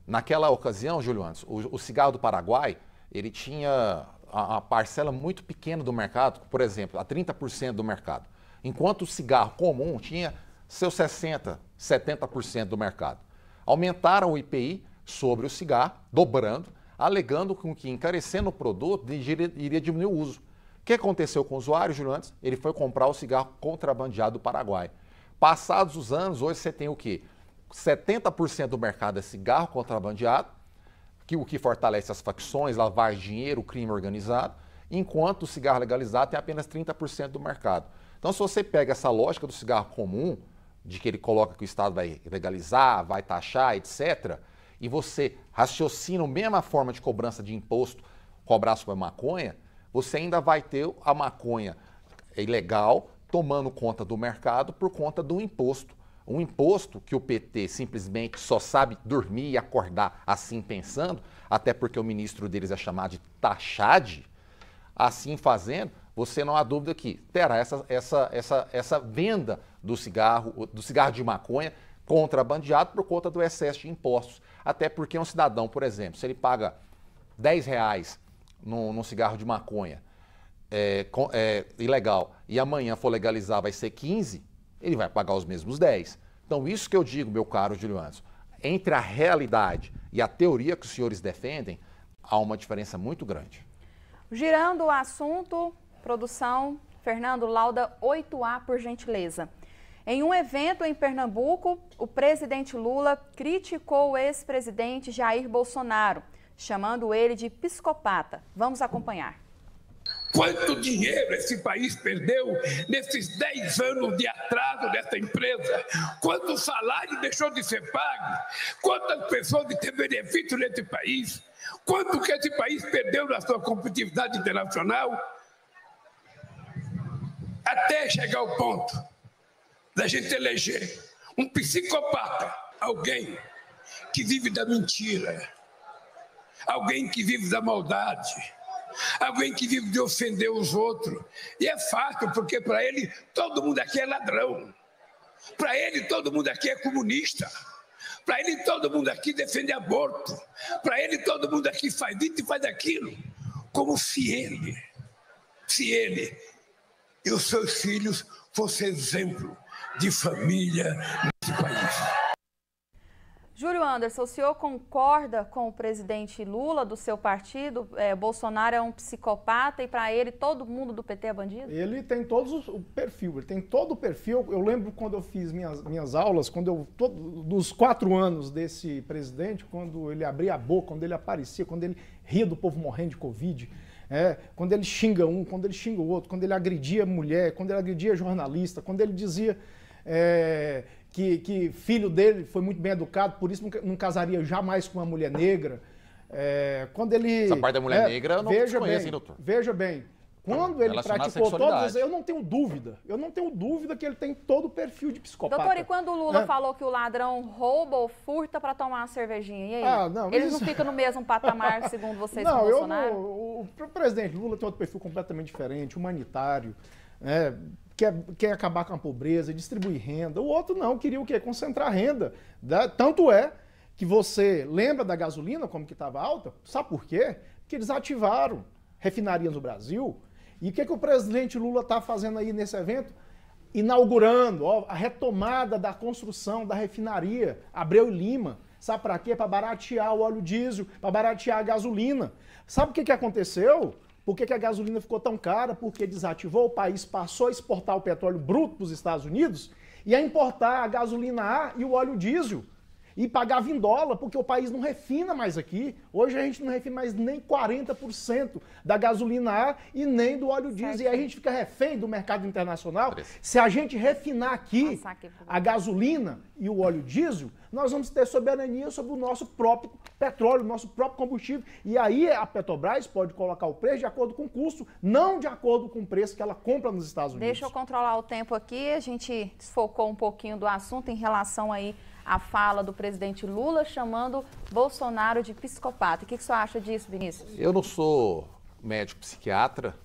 Naquela ocasião, Júlio Antes, o, o, cigarro do Paraguai, ele tinha uma a, parcela muito pequena do mercado, por exemplo, a 30% do mercado. Enquanto o cigarro comum tinha seus 60%, 70% do mercado. Aumentaram o IPI sobre o cigarro, dobrando, alegando com que encarecendo o produto iria diminuir o uso. O que aconteceu com o usuário, Júlio, antes? Ele foi comprar o cigarro contrabandeado do Paraguai. Passados os anos, hoje você tem o quê? 70% do mercado é cigarro contrabandeado, que o que fortalece as facções, lavar dinheiro, crime organizado, enquanto o cigarro legalizado tem apenas 30% do mercado. Então, se você pega essa lógica do cigarro comum, de que ele coloca que o Estado vai legalizar, vai taxar, etc., e você raciocina a mesma forma de cobrança de imposto, cobrar sobre maconha, você ainda vai ter a maconha ilegal tomando conta do mercado por conta do imposto. Um imposto que o PT simplesmente só sabe dormir e acordar assim pensando, até porque o ministro deles é chamado de taxade, assim fazendo, você não há dúvida que terá essa, essa, essa, essa venda do cigarro, do cigarro de maconha contrabandeado por conta do excesso de impostos. Até porque um cidadão, por exemplo, se ele paga 10 reais num, num cigarro de maconha é, é, ilegal e amanhã for legalizar vai ser 15, ele vai pagar os mesmos 10. Então, isso que eu digo, meu caro Júlio Anderson, entre a realidade e a teoria que os senhores defendem, há uma diferença muito grande. Girando o assunto, produção, Fernando Lauda 8A, por gentileza. Em um evento em Pernambuco, o presidente Lula criticou o ex-presidente Jair Bolsonaro chamando ele de psicopata. Vamos acompanhar. Quanto dinheiro esse país perdeu nesses 10 anos de atraso dessa empresa? Quanto salário deixou de ser pago? Quantas pessoas de ter benefício nesse país? Quanto que esse país perdeu na sua competitividade internacional? Até chegar ao ponto da gente eleger um psicopata, alguém que vive da mentira, alguém que vive da maldade, alguém que vive de ofender os outros. E é fato, porque para ele todo mundo aqui é ladrão, para ele todo mundo aqui é comunista. Para ele, todo mundo aqui defende aborto. Para ele, todo mundo aqui faz isso e faz aquilo. Como se ele, se ele e os seus filhos fossem exemplo de família nesse país. Júlio Anderson, o senhor concorda com o presidente Lula do seu partido? É, Bolsonaro é um psicopata e para ele todo mundo do PT é bandido? Ele tem todos o perfil, ele tem todo o perfil. Eu lembro quando eu fiz minhas, minhas aulas, quando eu todo, dos quatro anos desse presidente, quando ele abria a boca, quando ele aparecia, quando ele ria do povo morrendo de covid. É, quando ele xinga um, quando ele xinga o outro, quando ele agredia mulher, quando ele agredia jornalista, quando ele dizia é, que, que filho dele foi muito bem educado, por isso não, não casaria jamais com uma mulher negra. É, quando ele. Essa parte da mulher é, negra eu não veja conheço, bem, hein, doutor? Veja bem, quando ele praticou todas, eu não tenho dúvida. Eu não tenho dúvida que ele tem todo o perfil de psicopata. Doutor, e quando o Lula é. falou que o ladrão rouba ou furta para tomar uma cervejinha, e aí? Ah, não, Eles isso... não ficam no mesmo patamar, segundo vocês, não, com o Bolsonaro? Não, o, o presidente Lula tem outro perfil completamente diferente, humanitário. Né? quer, quer acabar com a pobreza, distribuir renda. O outro não, queria o quê? Concentrar renda. Tanto é que você lembra da gasolina, como que estava alta? Sabe por quê? Porque eles ativaram refinarias no Brasil. E o que, que o presidente Lula está fazendo aí nesse evento? Inaugurando ó, a retomada da construção da refinaria Abreu e Lima. Sabe para quê? Para baratear o óleo diesel, para baratear a gasolina. Sabe o que, que aconteceu? Por que, que a gasolina ficou tão cara? Porque desativou, o país passou a exportar o petróleo bruto para os Estados Unidos e a importar a gasolina A e o óleo diesel. E pagava em dólar, porque o país não refina mais aqui. Hoje a gente não refina mais nem 40% da gasolina A e nem do óleo diesel. E E a gente fica refém do mercado internacional. Se a gente refinar aqui a gasolina e o óleo diesel, nós vamos ter soberania sobre o nosso próprio petróleo, nosso próprio combustível. E aí a Petrobras pode colocar o preço de acordo com o custo, não de acordo com o preço que ela compra nos Estados Unidos. Deixa eu controlar o tempo aqui. A gente desfocou um pouquinho do assunto em relação aí à fala do presidente Lula chamando Bolsonaro de psicopata. O que, que você acha disso, Vinícius? Eu não sou médico psiquiatra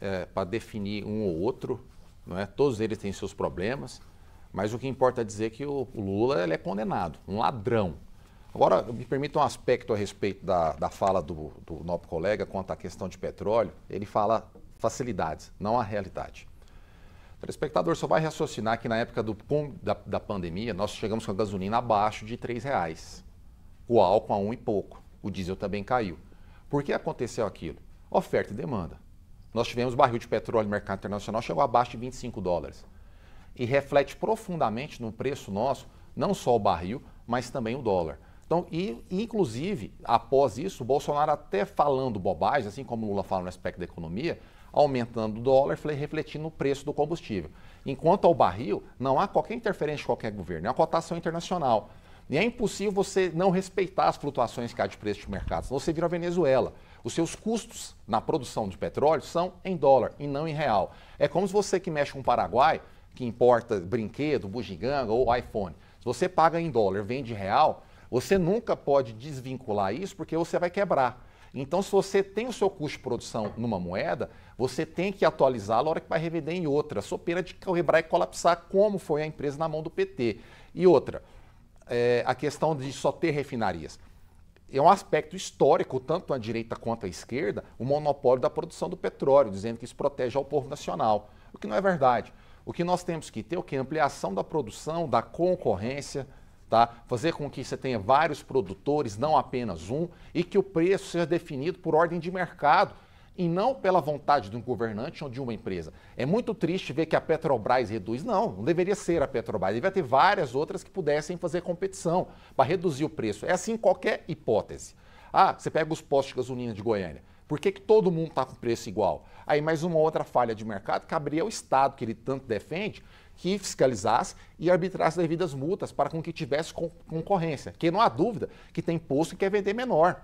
é, para definir um ou outro. Não é? Todos eles têm seus problemas. Mas o que importa é dizer que o, Lula ele é condenado, um ladrão. Agora, me permita um aspecto a respeito da, da fala do, do nosso colega quanto à questão de petróleo. Ele fala facilidades, não a realidade. O telespectador só vai raciocinar que na época do da, da pandemia, nós chegamos com a gasolina abaixo de R$ reais, o álcool a um e pouco, o diesel também caiu. Por que aconteceu aquilo? Oferta e demanda. Nós tivemos barril de petróleo no mercado internacional, chegou abaixo de 25 dólares e reflete profundamente no preço nosso, não só o barril, mas também o dólar. Então, e, inclusive, após isso, o Bolsonaro até falando bobagem, assim como o Lula fala no aspecto da economia, aumentando o dólar, refletindo no preço do combustível. Enquanto ao barril, não há qualquer interferência de qualquer governo, é uma cotação internacional. E é impossível você não respeitar as flutuações que há de preço de mercado, senão você vira a Venezuela. Os seus custos na produção de petróleo são em dólar e não em real. É como se você que mexe com o Paraguai que importa brinquedo, bugiganga ou iPhone, se você paga em dólar, vende real, você nunca pode desvincular isso porque você vai quebrar. Então, se você tem o seu custo de produção numa moeda, você tem que atualizá-la na hora que vai revender em outra. Só pena de quebrar e colapsar, como foi a empresa na mão do PT. E outra, é, a questão de só ter refinarias. É um aspecto histórico, tanto à direita quanto à esquerda, o monopólio da produção do petróleo, dizendo que isso protege ao povo nacional. O que não é verdade. O que nós temos que ter é o que? Ampliação da produção, da concorrência, tá? fazer com que você tenha vários produtores, não apenas um, e que o preço seja definido por ordem de mercado e não pela vontade de um governante ou de uma empresa. É muito triste ver que a Petrobras reduz. Não, não deveria ser a Petrobras. Deveria ter várias outras que pudessem fazer competição para reduzir o preço. É assim em qualquer hipótese. Ah, você pega os postos de gasolina de Goiânia. Por que, que todo mundo está com preço igual? Aí mais uma outra falha de mercado caberia ao Estado, que ele tanto defende, que fiscalizasse e arbitrasse devidas multas para com que tivesse concorrência. Que não há dúvida que tem posto que quer vender menor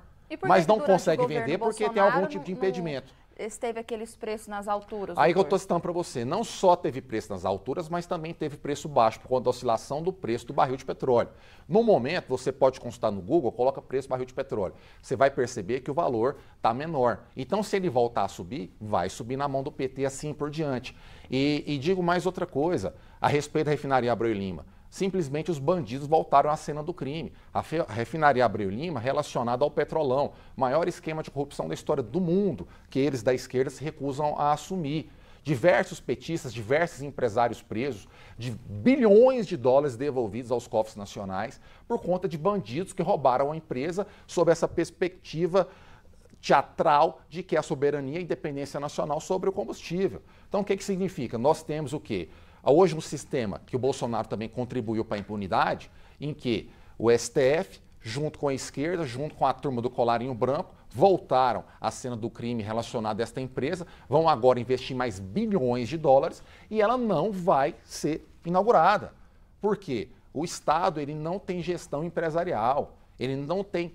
mas não consegue vender porque tem algum tipo de impedimento esteve aqueles preços nas alturas? Aí que eu estou citando para você, não só teve preço nas alturas, mas também teve preço baixo por conta da oscilação do preço do barril de petróleo. No momento, você pode consultar no Google, coloca preço barril de petróleo. Você vai perceber que o valor está menor. Então, se ele voltar a subir, vai subir na mão do PT assim por diante. E, e digo mais outra coisa a respeito da refinaria Abreu e Lima simplesmente os bandidos voltaram à cena do crime. A refinaria Abreu Lima, relacionada ao petrolão, maior esquema de corrupção da história do mundo, que eles da esquerda se recusam a assumir. Diversos petistas, diversos empresários presos, de bilhões de dólares devolvidos aos cofres nacionais por conta de bandidos que roubaram a empresa sob essa perspectiva teatral de que é a soberania e independência nacional sobre o combustível. Então, o que, que significa? Nós temos o quê? Hoje, um sistema que o Bolsonaro também contribuiu para a impunidade, em que o STF, junto com a esquerda, junto com a turma do colarinho branco, voltaram à cena do crime relacionado a esta empresa, vão agora investir mais bilhões de dólares e ela não vai ser inaugurada. Por quê? O Estado ele não tem gestão empresarial, ele não tem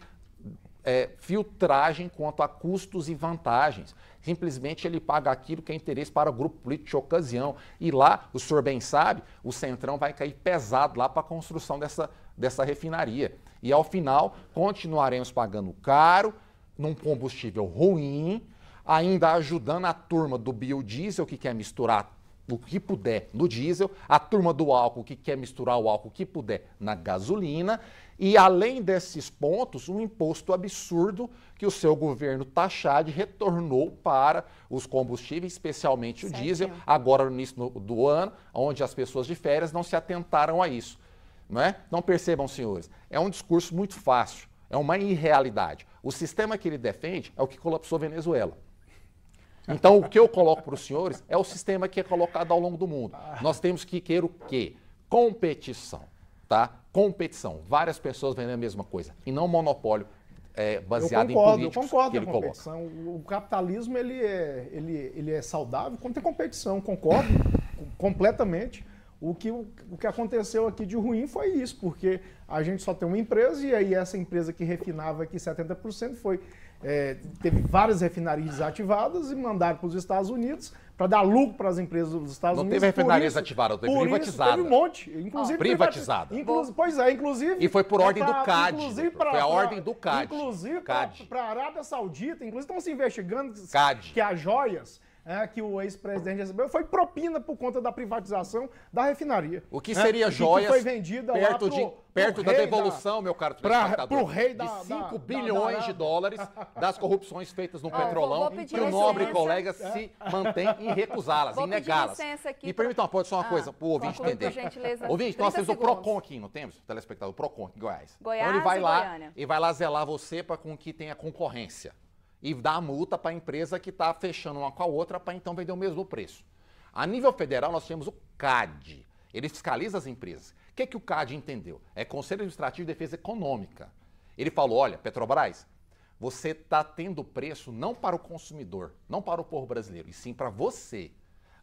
é, filtragem quanto a custos e vantagens. Simplesmente ele paga aquilo que é interesse para o grupo político de ocasião. E lá, o senhor bem sabe, o Centrão vai cair pesado lá para a construção dessa, dessa refinaria. E ao final, continuaremos pagando caro, num combustível ruim, ainda ajudando a turma do biodiesel que quer misturar o que puder no diesel, a turma do álcool que quer misturar o álcool que puder na gasolina, e além desses pontos, um imposto absurdo que o seu governo Tachad retornou para os combustíveis, especialmente o diesel, agora no início do ano, onde as pessoas de férias não se atentaram a isso. Não, é? não percebam, senhores, é um discurso muito fácil, é uma irrealidade. O sistema que ele defende é o que colapsou Venezuela. Então, o que eu coloco para os senhores é o sistema que é colocado ao longo do mundo. Nós temos que querer o quê? Competição, tá? Competição. Várias pessoas vendendo a mesma coisa e não monopólio é, baseado concordo, em políticos eu concordo que ele competição. O capitalismo ele é, ele, ele é saudável quando tem competição. Concordo completamente. O que, o que aconteceu aqui de ruim foi isso, porque a gente só tem uma empresa e aí essa empresa que refinava aqui 70% foi é, teve várias refinarias desativadas e mandaram para os Estados Unidos para dar lucro para as empresas dos Estados não Unidos. Não teve refinarias desativada, teve privatizada. Isso, teve um monte. Inclusive, ah, privatizada. Inclusive, pois é, inclusive. E foi por é ordem pra, do CAD. Pra, foi a ordem do CAD. Inclusive para a Arábia Saudita, inclusive estão se investigando CAD. que as joias é, que o ex-presidente recebeu foi propina por conta da privatização da refinaria. O que né? seria é, joias que foi vendida perto, pro, de, perto da devolução, da, meu caro Para o rei da... De 5 bilhões da, de dólares das corrupções feitas no ah, Petrolão, vou, vou que o nobre colega é. se mantém em recusá-las, em negá-las. Me permita uma, só uma ah, coisa, para o ouvinte entender. Ouvinte, nós temos o PROCON aqui, não temos? telespectador, o PROCON, Goiás. Goiás então ele vai lá Goiânia. e vai lá zelar você para com que tenha concorrência e dar multa para a empresa que está fechando uma com a outra para então vender o mesmo preço. A nível federal, nós temos o CAD. Ele fiscaliza as empresas. O que, é que o CAD entendeu? É Conselho Administrativo de Defesa Econômica. Ele falou: olha, Petrobras, você está tendo preço não para o consumidor, não para o povo brasileiro, e sim para você,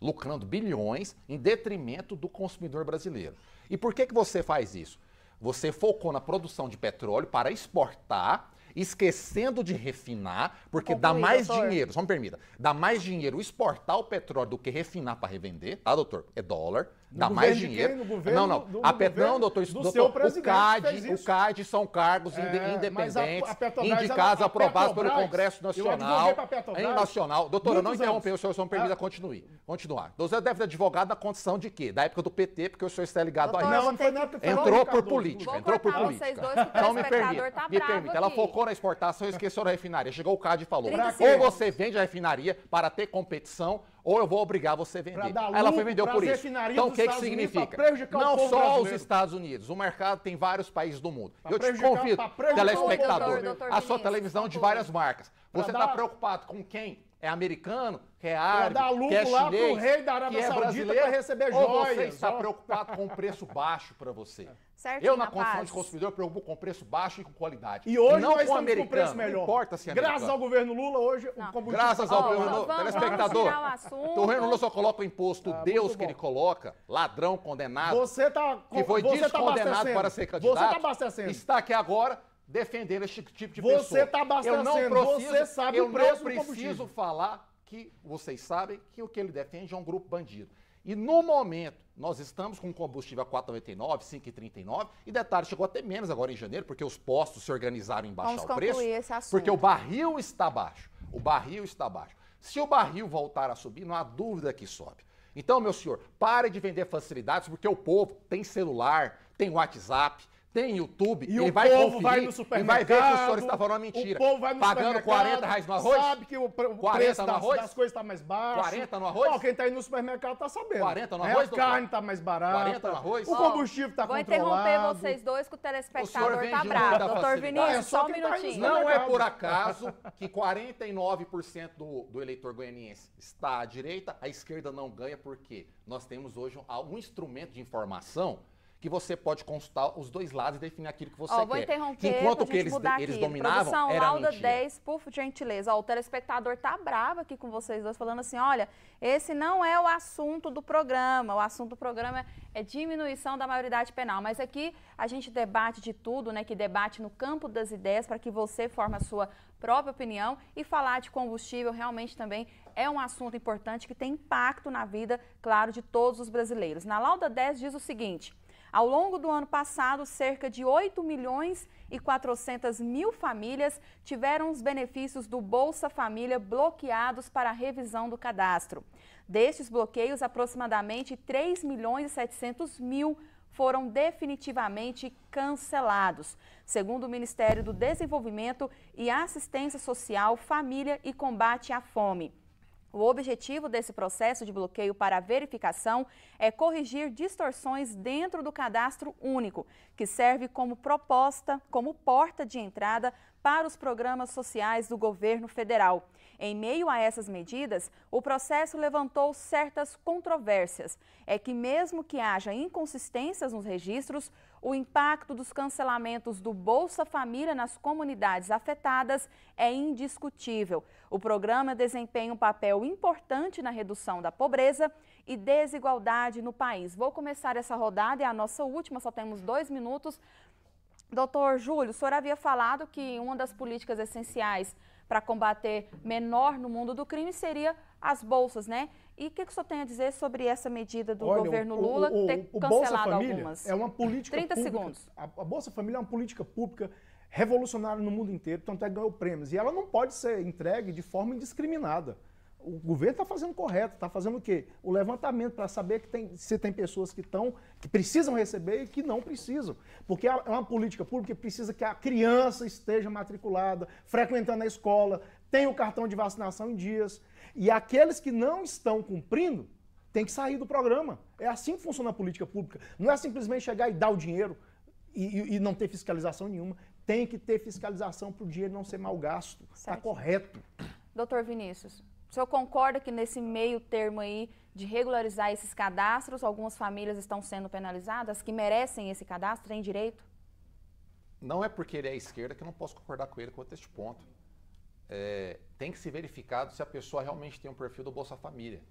lucrando bilhões em detrimento do consumidor brasileiro. E por que, que você faz isso? Você focou na produção de petróleo para exportar esquecendo de refinar, porque Concluí, dá mais doutor. dinheiro, só me permita, dá mais dinheiro exportar o petróleo do que refinar para revender, tá, doutor? É dólar. No dá mais dinheiro. Quem, governo, não, não. Do, a Pet... Não, doutor, isso, do doutor o, CAD, o CAD são cargos é, independentes, a, a indicados, a, aprovados pelo Congresso Nacional. Em nacional. Doutor, eu não interrompi o senhor, só me permita ah. continuar. Continuar. O senhor deve ter advogado na condição de quê? Da época do PT, porque o senhor está ligado doutor, a isso. Não, não foi na época Entrou por política. Entrou por política. Então me permita. Tá me permita. Ela focou a exportação e esqueceram a refinaria. Chegou o CAD e falou: ou você vende a refinaria para ter competição, ou eu vou obrigar você a vender. ela foi vender por isso. Então o que, que significa? Não só brasileiro. os Estados Unidos, o mercado tem vários países do mundo. Pra eu te convido, telespectador, doutor, doutor a sua televisão de várias marcas. Você está preocupado com quem é americano, que é árabe, dar lucro que é lá chinês, lá pro rei da Arábia que é Saudita para receber joias. você está preocupado com o preço baixo para você. Certo, eu, na condição de consumidor, me preocupo com preço baixo e com qualidade. E hoje não nós com estamos com preço melhor. Não importa se é Graças americano. ao governo Lula, hoje não. o combustível... Graças ao oh, governo Lula, telespectador. Vamos o governo Lula só coloca o imposto, ah, Deus que ele coloca, ladrão, condenado. Você tá... Que foi você tá descondenado tá para ser candidato. Você está abastecendo. Está aqui agora defendendo esse tipo de você pessoa. Você está abastecendo, eu não preciso, você sabe eu o preço Eu preciso falar que vocês sabem que o que ele defende é um grupo bandido. E no momento, nós estamos com combustível a 4,99, 5,39, e detalhe, chegou até menos agora em janeiro, porque os postos se organizaram em baixar o preço. Esse assunto. Porque o barril está baixo. O barril está baixo. Se o barril voltar a subir, não há dúvida que sobe. Então, meu senhor, pare de vender facilidades, porque o povo tem celular, tem WhatsApp, tem YouTube, e o vai conferir vai no e vai ver que o senhor está falando uma mentira. O povo vai no Pagando 40 reais no arroz? Sabe que o, o preço das, das, coisas está mais baixo. 40 no arroz? Ó, quem está indo no supermercado está sabendo. 40 no é, arroz? É, a carne está mais barata. 40 no arroz? O combustível está controlado. Vou interromper vocês dois que o telespectador está bravo. Doutor Vinícius, ah, é só, um tá minutinho. Tá não é por acaso que 49% do, do eleitor goianiense está à direita, a esquerda não ganha, porque nós temos hoje um, um instrumento de informação que você pode consultar os dois lados e definir aquilo que você oh, quer. Vou interromper Enquanto que eles, eles dominavam, Produção, era Alda mentira. 10, por gentileza. o telespectador tá bravo aqui com vocês dois, falando assim, olha, esse não é o assunto do programa. O assunto do programa é diminuição da maioridade penal. Mas aqui a gente debate de tudo, né? Que debate no campo das ideias para que você forme a sua própria opinião e falar de combustível realmente também é um assunto importante que tem impacto na vida, claro, de todos os brasileiros. Na Lauda 10 diz o seguinte... Ao longo do ano passado, cerca de 8 milhões e 400 mil famílias tiveram os benefícios do Bolsa Família bloqueados para a revisão do cadastro. Destes bloqueios, aproximadamente 3 milhões e 700 mil foram definitivamente cancelados. Segundo o Ministério do Desenvolvimento e Assistência Social, Família e Combate à Fome. O objetivo desse processo de bloqueio para verificação é corrigir distorções dentro do cadastro único, que serve como proposta, como porta de entrada para os programas sociais do governo federal. Em meio a essas medidas, o processo levantou certas controvérsias. É que, mesmo que haja inconsistências nos registros, o impacto dos cancelamentos do Bolsa Família nas comunidades afetadas é indiscutível. O programa desempenha um papel importante na redução da pobreza e desigualdade no país. Vou começar essa rodada, é a nossa última, só temos dois minutos, Doutor Júlio, o senhor havia falado que uma das políticas essenciais para combater menor no mundo do crime seria as bolsas, né? E o que, que o senhor tem a dizer sobre essa medida do Olha, governo Lula o, o, ter o, cancelado algumas? É uma política 30 pública, segundos. A, a Bolsa Família é uma política pública revolucionária no mundo inteiro, tanto é que ganhou prêmios. E ela não pode ser entregue de forma indiscriminada o governo está fazendo correto, está fazendo o quê? O levantamento para saber que tem, se tem pessoas que estão, que precisam receber e que não precisam. Porque é uma política pública que precisa que a criança esteja matriculada, frequentando a escola, tenha o cartão de vacinação em dias. E aqueles que não estão cumprindo tem que sair do programa. É assim que funciona a política pública. Não é simplesmente chegar e dar o dinheiro e, e, e não ter fiscalização nenhuma. Tem que ter fiscalização para o dinheiro não ser mal gasto. Está correto. Doutor Vinícius, o senhor concorda que nesse meio termo aí de regularizar esses cadastros, algumas famílias estão sendo penalizadas, que merecem esse cadastro, têm direito? Não é porque ele é esquerda que eu não posso concordar com ele quanto a este ponto. É, tem que se verificado se a pessoa realmente tem um perfil do Bolsa Família.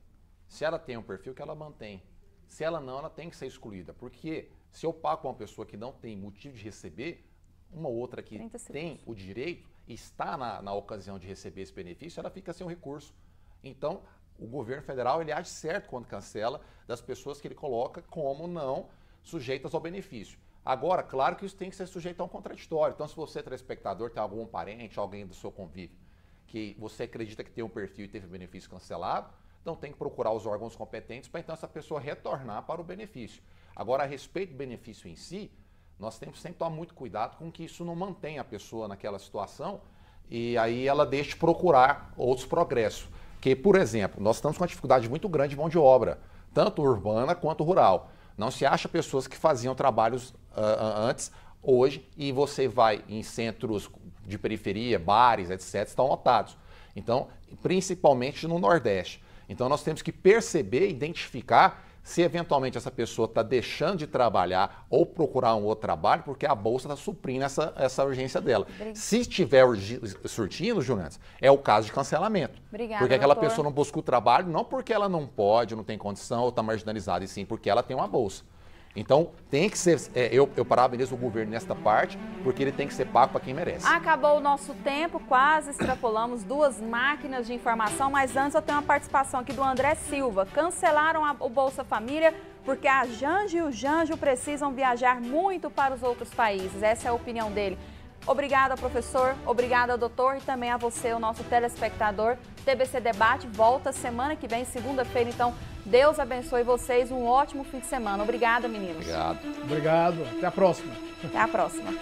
Se ela tem um perfil que ela mantém. Se ela não, ela tem que ser excluída. Porque se eu pago uma pessoa que não tem motivo de receber, uma outra que tem o direito, está na, na ocasião de receber esse benefício, ela fica sem o recurso. Então, o governo federal ele age certo quando cancela das pessoas que ele coloca como não sujeitas ao benefício. Agora, claro que isso tem que ser sujeito a um contraditório. Então, se você, é telespectador, tem algum parente, alguém do seu convívio, que você acredita que tem um perfil e teve benefício cancelado, então tem que procurar os órgãos competentes para então essa pessoa retornar para o benefício. Agora, a respeito do benefício em si, nós temos sempre que tomar muito cuidado com que isso não mantenha a pessoa naquela situação e aí ela deixe procurar outros progressos. Porque, por exemplo, nós estamos com uma dificuldade muito grande de mão de obra, tanto urbana quanto rural. Não se acha pessoas que faziam trabalhos uh, antes, hoje, e você vai em centros de periferia, bares, etc., estão lotados. Então, principalmente no Nordeste. Então, nós temos que perceber, identificar se eventualmente essa pessoa está deixando de trabalhar ou procurar um outro trabalho, porque a bolsa está suprindo essa, essa urgência dela. Obrigada. Se estiver surtindo, Jurantes, é o caso de cancelamento. Obrigada, porque aquela doutor. pessoa não busca o trabalho não porque ela não pode, não tem condição ou está marginalizada, e sim porque ela tem uma bolsa. Então, tem que ser. É, eu, eu parabenizo o governo nesta parte, porque ele tem que ser pago para quem merece. Acabou o nosso tempo, quase extrapolamos duas máquinas de informação, mas antes eu tenho uma participação aqui do André Silva. Cancelaram a, o Bolsa Família porque a Janja e o Janjo precisam viajar muito para os outros países. Essa é a opinião dele. Obrigada, professor. Obrigada, doutor. E também a você, o nosso telespectador. TBC Debate volta semana que vem, segunda-feira. Então, Deus abençoe vocês. Um ótimo fim de semana. Obrigada, meninos. Obrigado. Obrigado. Até a próxima. Até a próxima.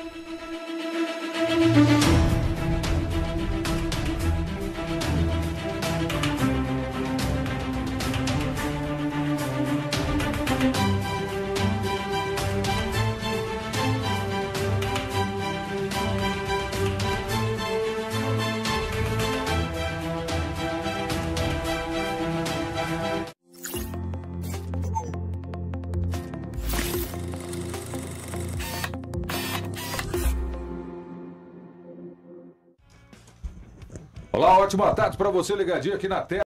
ótima tarde para você ligadinho aqui na tela.